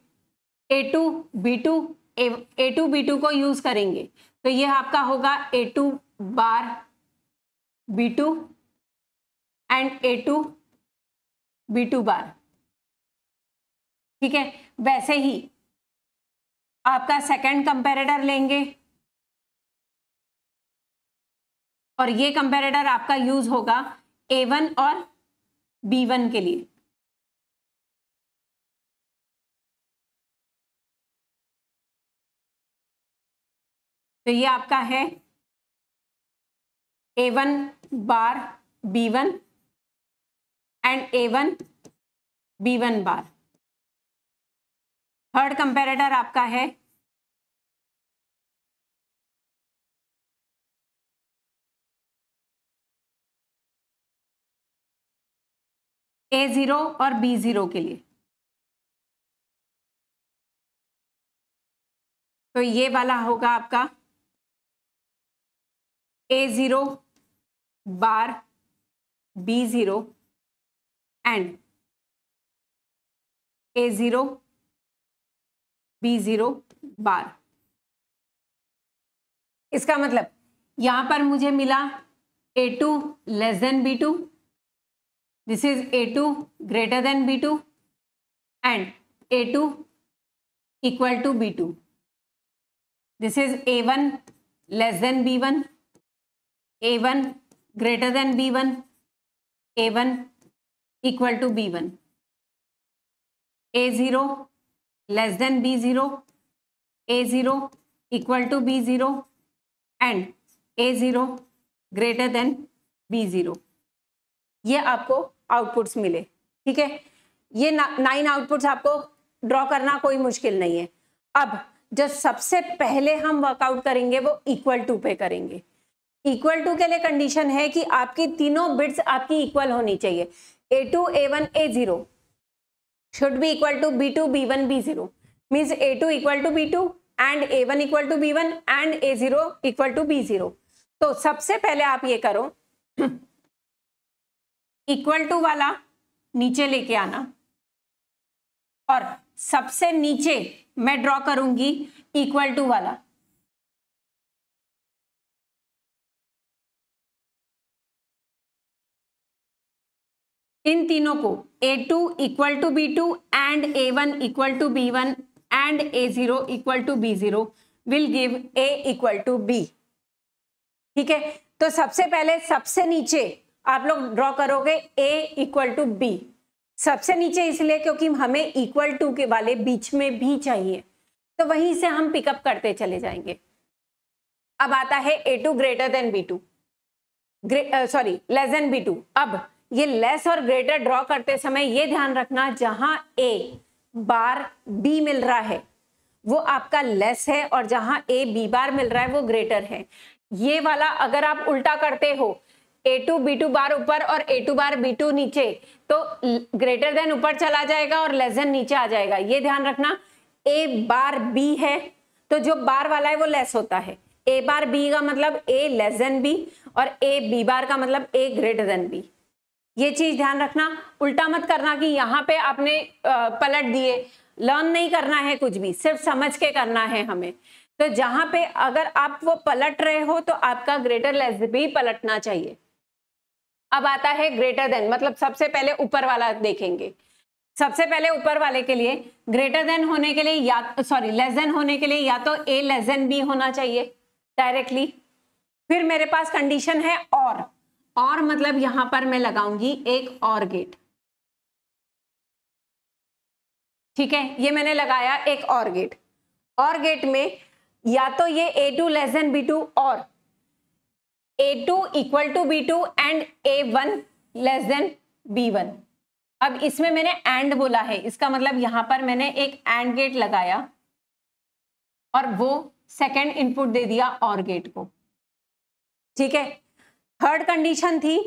A two B two A two B two को यूज करेंगे तो ये आपका होगा A two bar B two and A two B two bar ठीक है वैसे ही आपका सेकंड कंपेरेटर लेंगे और ये कंपेरेटर आपका यूज होगा ए वन और बी वन के लिए तो ये आपका है A one bar B one and A one B one bar third comparator आपका है ए जीरो और बी जीरो के लिए तो ये वाला होगा आपका A zero bar B zero and A zero B zero bar इसका मतलब यहां पर मुझे मिला A two less than B two this is A two greater than B two and A two equal to B two this is A one less than B one A one greater than B one A one equal to B one A zero less than B zero A zero equal to B zero and A zero greater than B zero ये आपको outputs मिले ठीक है ये nine outputs आपको draw करना कोई मुश्किल नहीं है अब जो सबसे पहले हम वर्कआउट करेंगे वो इक्वल टू पे करेंगे इक्वल टू के लिए कंडीशन है कि आपकी तीनों बिट्स आपकी इक्वल होनी चाहिए A two A one A zero should be equal to B two B one B zero means A two equal to B two and A one equal to B one and A zero equal to B zero तो सबसे पहले आप ये करो equal to वाला नीचे लेके आना और सबसे नीचे मैं ड्रॉ करूंगी इक्वल टू वाला इन तीनों को A two equal to B two and A one equal to B one and A zero equal to B zero will give A equal to B ठीक है तो सबसे पहले सबसे नीचे आप लोग ड्रॉ करोगे ए इक्वल टू बी सबसे नीचे इसलिए क्योंकि हमें इक्वल टू के वाले बीच में भी चाहिए तो वहीं से हम पिकअप करते चले जाएंगे अब आता है A two greater than B two sorry less than B two अब ये लेस और ग्रेटर ड्रॉ करते समय ये ध्यान रखना जहां ए बार बी मिल रहा है वो आपका लेस है और जहां ए बी बार मिल रहा है वो ग्रेटर है ये वाला अगर आप उल्टा करते हो A two B two bar ऊपर और A two bar B two नीचे तो ग्रेटर देन ऊपर चला जाएगा और लेस देन नीचे आ जाएगा ये ध्यान रखना ए बार बी है तो जो बार वाला है वो लेस होता है ए बार बी का मतलब ए लेस देन बी और ए बी बार का मतलब ए ग्रेटर देन बी ये चीज ध्यान रखना उल्टा मत करना कि यहाँ पे आपने पलट दिए लर्न नहीं करना है कुछ भी सिर्फ समझ के करना है हमें तो जहां पे अगर आप वो पलट रहे हो तो आपका ग्रेटर लेस भी पलटना चाहिए अब आता है ग्रेटर देन मतलब सबसे पहले ऊपर वाला देखेंगे सबसे पहले ऊपर वाले के लिए ग्रेटर देन होने के लिए या सॉरी लेस देन होने के लिए या तो ए लेस देन बी होना चाहिए डायरेक्टली फिर मेरे पास कंडीशन है और और मतलब यहां पर मैं लगाऊंगी एक और गेट ठीक है ये मैंने लगाया एक और गेट और गेट में या तो ये A two less than B two और A two equal to B two and A one less than B one अब इसमें मैंने एंड बोला है इसका मतलब यहां पर मैंने एक एंड गेट लगाया और वो सेकेंड इनपुट दे दिया और गेट को ठीक है थर्ड कंडीशन थी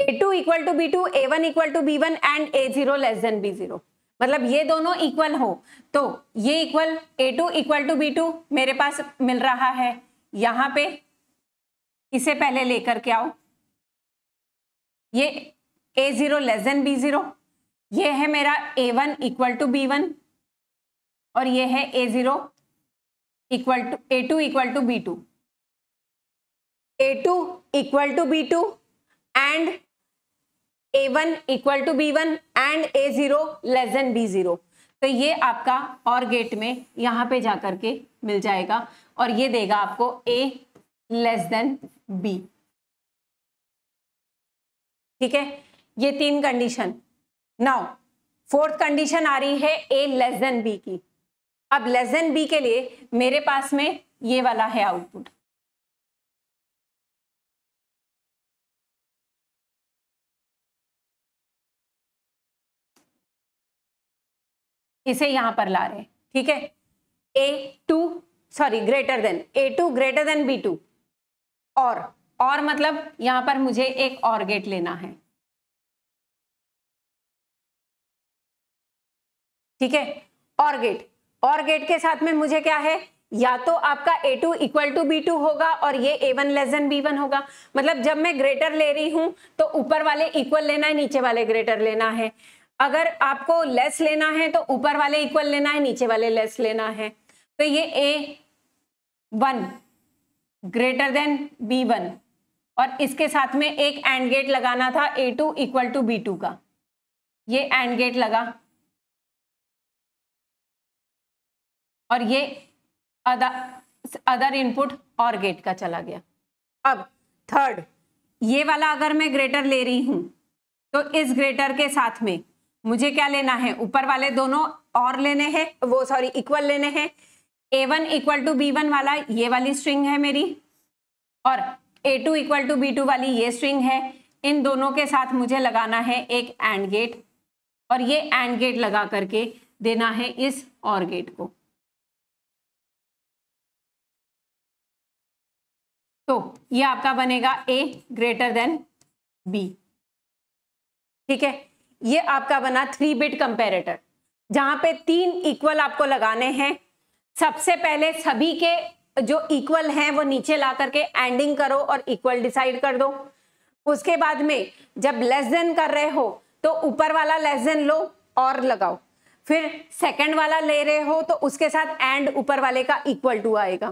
A two equal to B two A one equal to B one and A zero less than B zero मतलब ये दोनों इक्वल हो तो ये equal A two equal to B two मेरे पास मिल रहा है यहां पे इसे पहले लेकर के आओ ये A zero less than B zero ये है मेरा A one equal to B one और ये है A zero equal to A two equal to B two A two two two equal B and A one equal to B one and A zero less than B zero तो ये आपका और gate में यहां पे जाकर के मिल जाएगा और ये देगा आपको ए लेस देन बी ठीक है ये तीन कंडीशन नाउ फोर्थ कंडीशन आ रही है ए लेस देन बी की अब लेस देन बी के लिए मेरे पास में ये वाला है आउटपुट इसे यहां पर ला रहे हैं ठीक है A two sorry greater than A two greater than B two और और मतलब यहां पर मुझे एक और गेट लेना है ठीक है और गेट और गेट के साथ में मुझे क्या है या तो आपका A two equal to B two होगा और ये A one less than B one होगा मतलब जब मैं ग्रेटर ले रही हूं तो ऊपर वाले इक्वल लेना है नीचे वाले ग्रेटर लेना है अगर आपको लेस लेना है तो ऊपर वाले इक्वल लेना है नीचे वाले लेस लेना है तो ये A one greater than B one और इसके साथ में एक एंड गेट लगाना था A two equal to B two का ये एंड गेट लगा और ये अदर अदर इनपुट और गेट का चला गया अब थर्ड ये वाला अगर मैं ग्रेटर ले रही हूं तो इस ग्रेटर के साथ में मुझे क्या लेना है ऊपर वाले दोनों और लेने हैं वो सॉरी इक्वल लेने हैं A one equal to B one वाला ये वाली स्ट्रिंग है मेरी और A two equal to B two वाली ये स्ट्रिंग है इन दोनों के साथ मुझे लगाना है एक एंड गेट और ये एंड गेट लगा करके देना है इस और गेट को तो ये आपका बनेगा ए ग्रेटर देन बी ठीक है ये आपका बना थ्री बिट कंपेरेटर जहां पे तीन इक्वल आपको लगाने हैं सबसे पहले सभी के जो इक्वल हैं वो नीचे ला करके एंडिंग करो और इक्वल डिसाइड कर दो उसके बाद में जब लेस देन कर रहे हो तो ऊपर वाला लेस देन लो और लगाओ फिर सेकंड वाला ले रहे हो तो उसके साथ एंड ऊपर वाले का इक्वल टू आएगा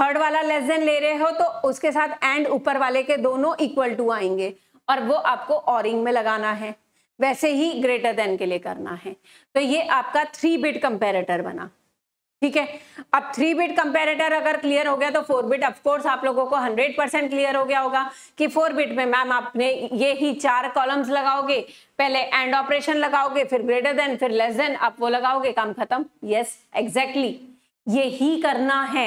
थर्ड वाला लेस देन ले रहे हो तो उसके साथ एंड ऊपर वाले के दोनों इक्वल टू आएंगे और वो आपको ऑरिंग में लगाना है वैसे ही ग्रेटर देन के लिए करना है तो ये आपका थ्री बिट कंपेरेटर बना ठीक है अब थ्री बिट कंपेरेटर अगर क्लियर हो गया तो फोर बिट ऑफकोर्स आप लोगों को हंड्रेड परसेंट क्लियर हो गया होगा कि फोर बिट में मैम आपने ये ही चार कॉलम्स लगाओगे पहले एंड ऑपरेशन लगाओगे फिर ग्रेटर देन फिर लेस देन आप वो लगाओगे काम खत्म यस एग्जैक्टली ये ही करना है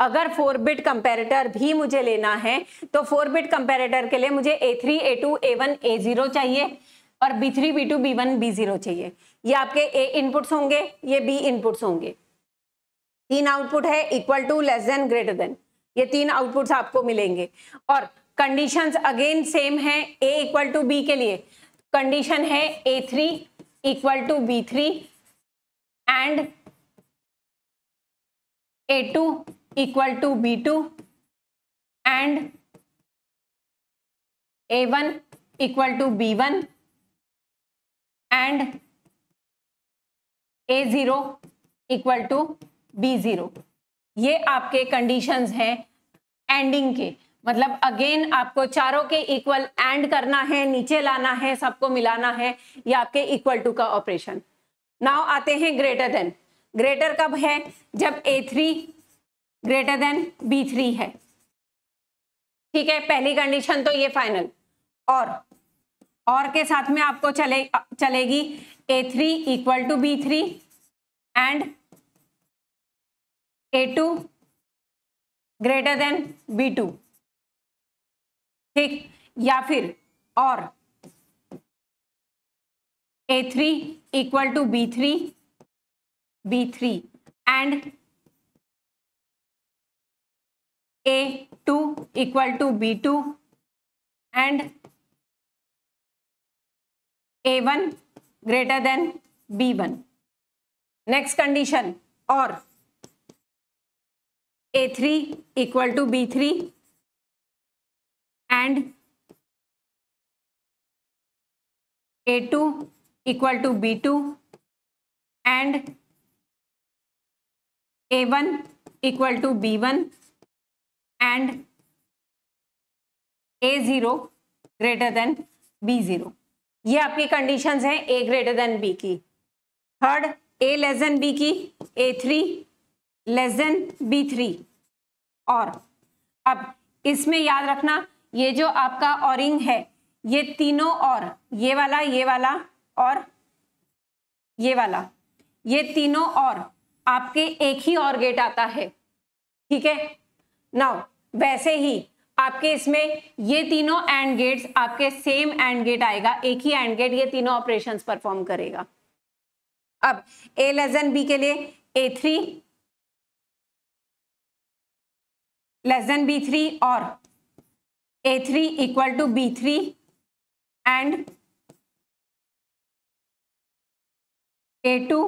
अगर फोर बिट कंपेरेटर भी मुझे लेना है तो फोर बिट कंपेरेटर के लिए मुझे A three A two A one A zero चाहिए और B three B two B one B zero चाहिए ये आपके ए इनपुट्स होंगे ये बी इनपुट्स होंगे तीन आउटपुट है equal to less than greater than ये तीन आउटपुट्स आपको मिलेंगे और कंडीशंस अगेन सेम है ए इक्वल टू बी के लिए कंडीशन है A three equal to B three and A two equal to B two and A one equal to B one and A zero equal to B zero ये आपके condition हैं ending के मतलब again आपको चारों के equal and करना है नीचे लाना है सबको मिलाना है ये आपके इक्वल टू का ऑपरेशन नाउ आते हैं ग्रेटर देन ग्रेटर कब है जब A three greater than B three है ठीक है पहली कंडीशन तो ये फाइनल और और के साथ में आपको चले चलेगी A three equal to B three and A two greater than B two ठीक या फिर और A three equal to B three B three and A two equal to B two and A one greater than B one next condition और A three equal to B three and A two equal to B two and A one equal to B one and A zero greater than B zero ये आपकी conditions हैं A greater than B की third A less than B की A three less than B three और अब इसमें याद रखना ये जो आपका ऑरिंग है ये तीनों और ये वाला ये वाला और ये वाला ये तीनों और आपके एक ही और गेट आता है ठीक है नाउ वैसे ही आपके इसमें ये तीनों एंड गेट्स आपके सेम एंड गेट आएगा एक ही एंड गेट ये तीनों ऑपरेशंस परफॉर्म करेगा अब ए लेस देन बी के लिए A three less than B three और A three equal to B three and A two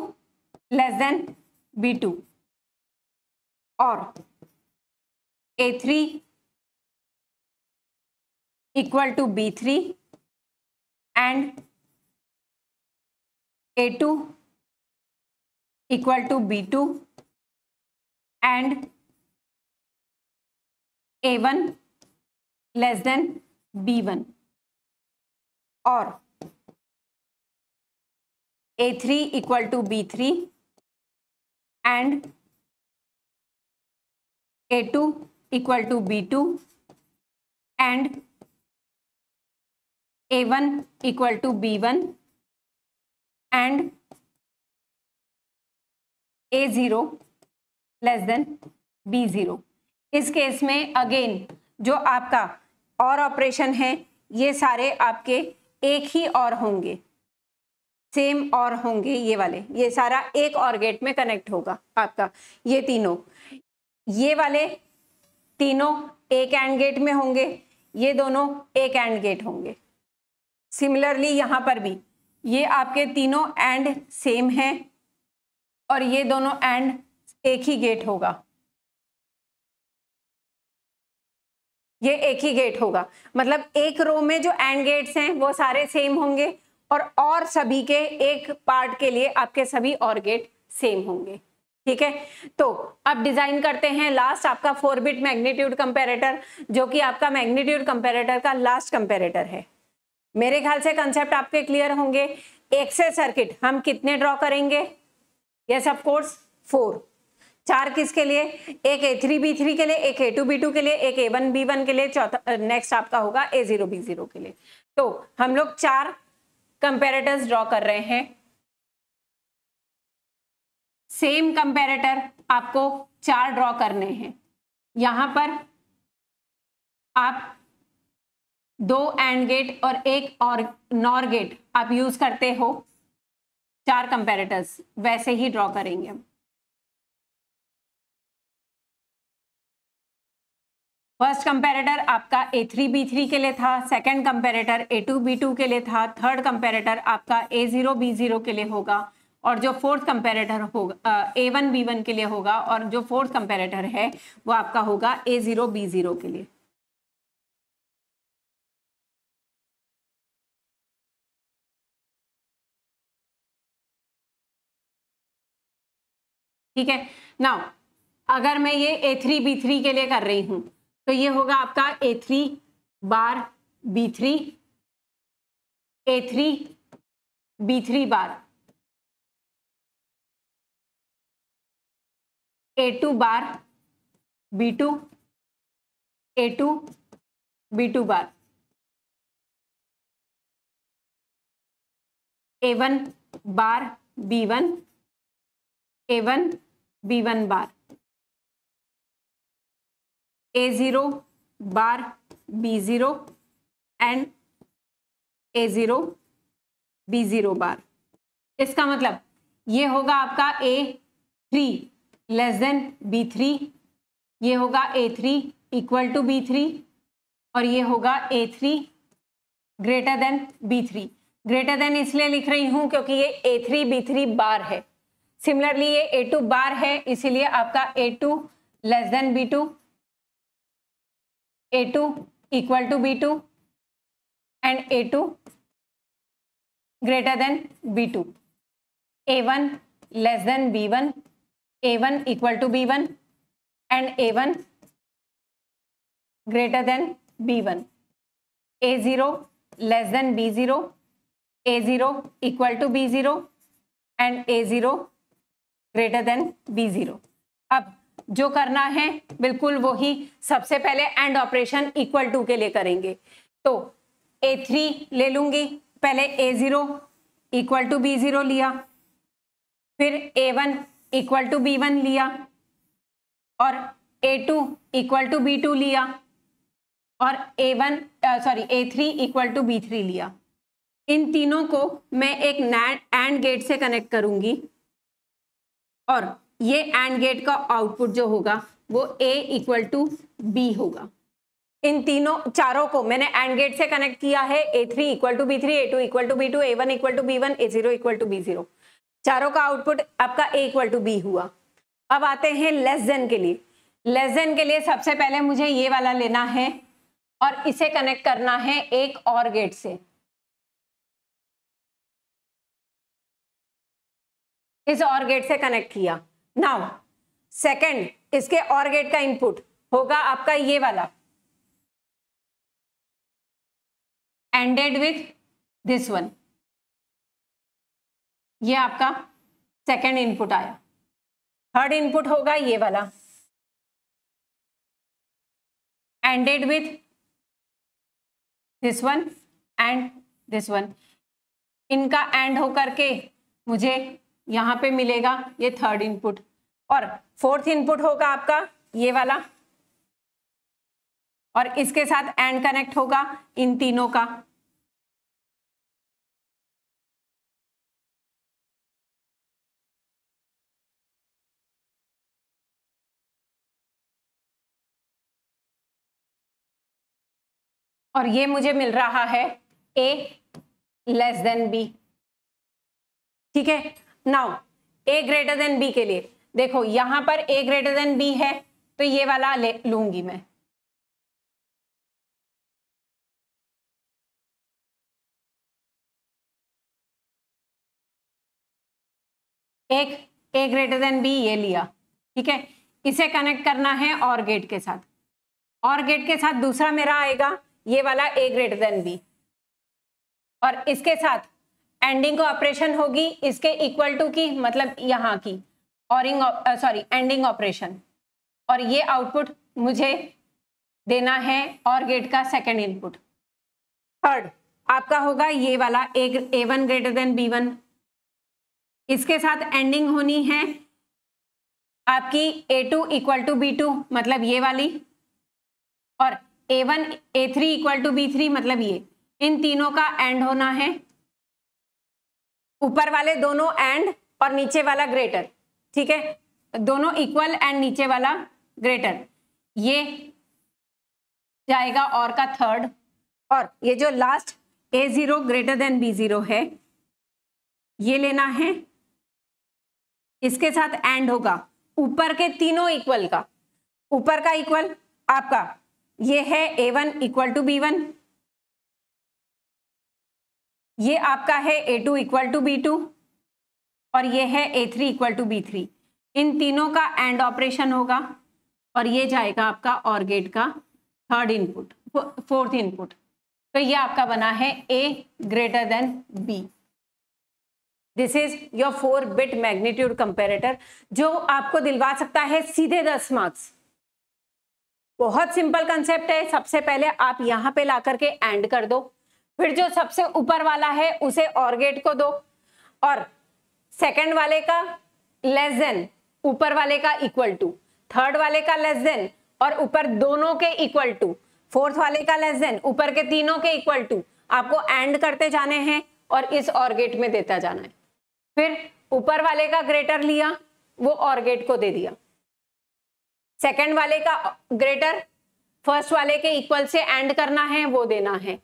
less than B two और A three equal to B3 and A2 equal to B2 and A1 less than B1 or A3 equal to B3 and A2 equal to B2 and A one equal to B one and A zero less than B zero इस case में again जो आपका और operation है ये सारे आपके एक ही और होंगे सेम और होंगे ये वाले ये सारा एक और गेट में कनेक्ट होगा आपका ये तीनों ये वाले तीनों एक एंड गेट में होंगे ये दोनों एक एंड गेट होंगे सिमिलरली यहाँ पर भी ये आपके तीनों एंड सेम हैं और ये दोनों एंड एक ही गेट होगा ये एक ही गेट होगा मतलब एक रो में जो एंड गेट्स हैं वो सारे सेम होंगे और और सभी के एक पार्ट के लिए आपके सभी और गेट सेम होंगे ठीक है तो अब डिजाइन करते हैं लास्ट आपका फोर बिट मैग्नीट्यूड कंपेरेटर जो कि आपका मैग्नीट्यूड कंपेरेटर का लास्ट कंपेरेटर है मेरे ख्याल से कंसेप्ट आपके क्लियर होंगे एक से सर्किट हम कितने ड्रॉ करेंगे यस ऑफ कोर्स फोर चार किसके लिए एक ए थ्री बी थ्री के लिए एक ए टू बी टू के लिए एक ए वन बी वन के लिए चौथा नेक्स्ट आपका होगा ए जीरो बी जीरो के लिए तो हम लोग चार कंपेरेटर्स ड्रॉ कर रहे हैं सेम कंपेरेटर आपको चार ड्रॉ करने हैं यहां पर आप दो एंड गेट और एक और नॉर गेट आप यूज करते हो चार कंपेरेटर्स वैसे ही ड्रॉ करेंगे फर्स्ट कंपेरेटर आपका ए थ्री बी थ्री के लिए था सेकंड बी टू के लिए था थर्ड कंपेरेटर आपका ए जीरो बी जीरो के लिए होगा और जो फोर्थ कंपेरेटर होगा ए वन बी वन के लिए होगा और जो फोर्थ कंपेरेटर है वो आपका होगा ए जीरो बी जीरो के लिए ठीक है नाउ अगर मैं ये ए थ्री बी थ्री के लिए कर रही हूं तो ये होगा आपका A three bar B three A three B three bar A two bar B two A two B two bar A one bar B one A one B one bar A zero bar B zero and A zero B zero bar इसका मतलब ये होगा आपका A three less than B three ये होगा A three equal to B three और ये होगा A three greater than B three greater than इसलिए लिख रही हूं क्योंकि ये A three B three bar है सिमिलरली ये ए टू बार है इसीलिए आपका A two less than B two A two equal to B two and A two greater than B two A one less than B one A one equal to B one and A one greater than B one A zero less than B zero A zero equal to B zero and A zero greater than B zero अब जो करना है बिल्कुल वही सबसे पहले and operation equal to के लिए करेंगे तो ए थ्री ले लूंगी पहले A zero equal to B zero लिया फिर A one equal to B one लिया और A two equal to B two लिया और A one sorry A three equal to B three लिया इन तीनों को मैं एक एंड गेट से कनेक्ट करूंगी और ये एंड गेट का आउटपुट जो होगा वो ए इक्वल टू बी होगा इन तीनों चारों को मैंने एंड गेट से कनेक्ट किया है A three equal to B three A two equal to B two A one equal to B one A zero equal to B zero चारों का आउटपुट आपका ए इक्वल टू बी हुआ अब आते हैं लेस देन के लिए less than के लिए सबसे पहले मुझे ये वाला लेना है और इसे कनेक्ट करना है एक और गेट से इस और गेट से कनेक्ट किया नाउ सेकंड इसके और गेट का इनपुट होगा आपका ये वाला एंडेड विथ दिस वन ये आपका सेकंड इनपुट आया थर्ड इनपुट होगा ये वाला ended with this one and this one इनका एंड होकर के मुझे यहाँ पे मिलेगा ये थर्ड इनपुट और फोर्थ इनपुट होगा आपका ये वाला और इसके साथ एंड कनेक्ट होगा इन तीनों का और ये मुझे मिल रहा है ए लेस देन बी ठीक है now A greater than B के लिए देखो यहां पर ए ग्रेटर देन बी है तो ये वाला ले लूंगी मैं एक ए ग्रेटर देन बी ये लिया ठीक है इसे कनेक्ट करना है और गेट के साथ और गेट के साथ दूसरा मेरा आएगा ये वाला ए ग्रेटर देन बी और इसके साथ एंडिंग को ऑपरेशन होगी इसके इक्वल टू की मतलब यहाँ की ऑरिंग सॉरी एंडिंग ऑपरेशन और ये आउटपुट मुझे देना है और गेट का सेकेंड इनपुट थर्ड आपका होगा ये वाला A one greater than B one इसके साथ एंडिंग होनी है आपकी A two equal to B two मतलब ये वाली और A one A three equal to B three मतलब ये इन तीनों का एंड होना है ऊपर वाले दोनों एंड और नीचे वाला ग्रेटर ठीक है दोनों इक्वल एंड नीचे वाला ग्रेटर ये जाएगा और का थर्ड और ये जो last A zero greater than B zero है ये लेना है इसके साथ एंड होगा ऊपर के तीनों इक्वल का ऊपर का इक्वल आपका ये है A one equal to B one ये आपका है A two equal to B two और ये है A three equal to B three इन तीनों का एंड ऑपरेशन होगा और ये जाएगा आपका और गेट का थर्ड इनपुट फोर्थ इनपुट तो ये आपका बना है A greater than B this is your four bit magnitude comparator जो आपको दिलवा सकता है सीधे दस मार्क्स बहुत सिंपल कंसेप्ट है सबसे पहले आप यहां पे ला करके एंड कर दो फिर जो सबसे ऊपर वाला है उसे और गेट को दो और सेकंड वाले का लेस देन ऊपर वाले का इक्वल टू थर्ड वाले का लेस देन और ऊपर दोनों के इक्वल टू फोर्थ वाले का लेस देन ऊपर के तीनों के इक्वल टू आपको एंड करते जाने हैं और इस और गेट में देता जाना है फिर ऊपर वाले का ग्रेटर लिया वो और गेट को दे दिया सेकंड वाले का ग्रेटर फर्स्ट वाले के इक्वल से एंड करना है वो देना है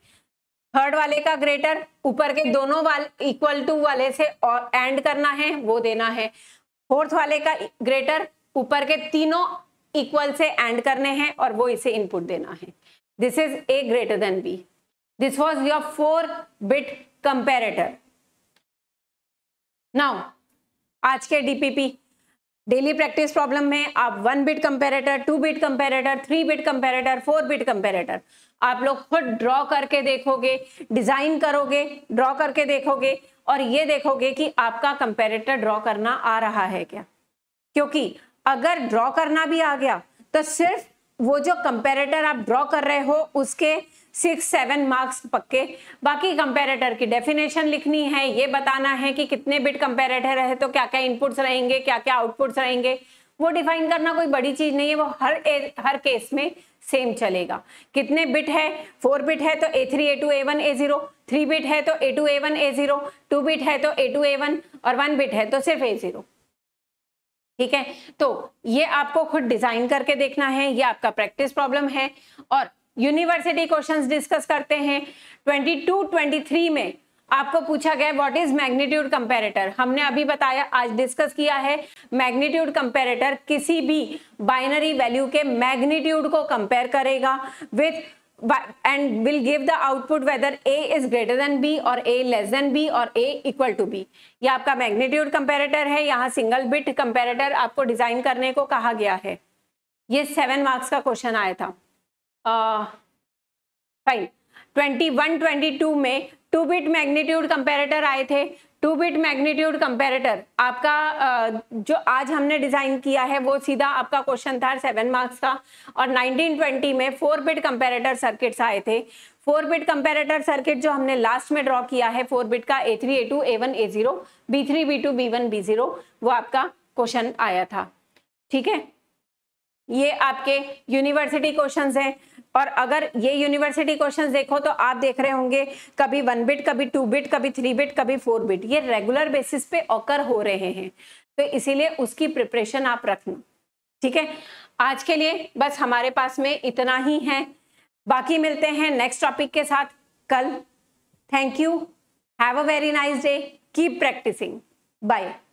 थर्ड वाले का ग्रेटर ऊपर के दोनों वाले इक्वल टू वाले से और एंड करना है वो देना है फोर्थ वाले का ग्रेटर ऊपर के तीनों इक्वल से एंड करने हैं और वो इसे इनपुट देना है this is A greater than B this was your four bit comparator now आज के डीपीपी डेली प्रैक्टिस प्रॉब्लम में आप one bit comparator two bit comparator three bit comparator four bit comparator आप लोग खुद ड्रॉ करके देखोगे डिजाइन करोगे ड्रॉ करके देखोगे और ये देखोगे कि आपका कंपेरेटर ड्रॉ करना आ रहा है क्या क्योंकि अगर ड्रॉ करना भी आ गया तो सिर्फ वो जो कंपेरेटर आप ड्रॉ कर रहे हो उसके सिक्स सेवन मार्क्स पक्के बाकी कंपेरेटर की डेफिनेशन लिखनी है ये बताना है कि कितने बिट कंपेरेटर है तो क्या क्या इनपुट्स रहेंगे क्या क्या आउटपुट्स रहेंगे वो डिफाइन करना कोई बड़ी चीज नहीं है वो हर ए, हर केस में सेम चलेगा कितने बिट है फोर बिट है तो A three A two A one A zero three bit है तो A two A one A zero two bit है तो ए टू ए वन और वन बिट है तो सिर्फ ए जीरो ठीक है तो ये आपको खुद डिजाइन करके देखना है ये आपका प्रैक्टिस प्रॉब्लम है और यूनिवर्सिटी क्वेश्चंस डिस्कस करते हैं 22 23 में आपको पूछा गया व्हाट इज मैग्नीट्यूड कंपैरेटर हमने अभी बताया आज डिस्कस किया है मैग्नीट्यूड कंपैरेटर किसी भी बाइनरी वैल्यू के मैग्नीट्यूड को कंपेयर करेगा with and will give the output whether A is greater than B और ए लेस देन बी और ए इक्वल टू बी ये आपका मैग्नीट्यूड कंपेरेटर है यहाँ सिंगल बिट कंपेरेटर आपको डिजाइन करने को कहा गया है ये सेवन मार्क्स का क्वेश्चन आया था फाइन 21 22 में टू बिट मैग्नीट्यूड कंपेरेटर आए थे टू बिट मैग्नीट्यूड कंपेरेटर आपका जो आज हमने डिजाइन किया है वो सीधा आपका क्वेश्चन था सेवन मार्क्स का और 1920 में फोर बिट कंपेरेटर सर्किट्स आए थे फोर बिट कंपेरेटर सर्किट जो हमने लास्ट में ड्रॉ किया है फोर बिट का A three A two A one A zero B three B two B one B zero वो आपका क्वेश्चन आया था ठीक है ये आपके यूनिवर्सिटी क्वेश्चंस हैं और अगर ये यूनिवर्सिटी क्वेश्चंस देखो तो आप देख रहे होंगे कभी वन बिट कभी टू बिट कभी थ्री बिट कभी फोर बिट ये रेगुलर बेसिस पे ऑकर हो रहे हैं तो इसीलिए उसकी प्रिपरेशन आप रखना ठीक है आज के लिए बस हमारे पास में इतना ही है बाकी मिलते हैं नेक्स्ट टॉपिक के साथ कल thank you have a very nice day keep practising bye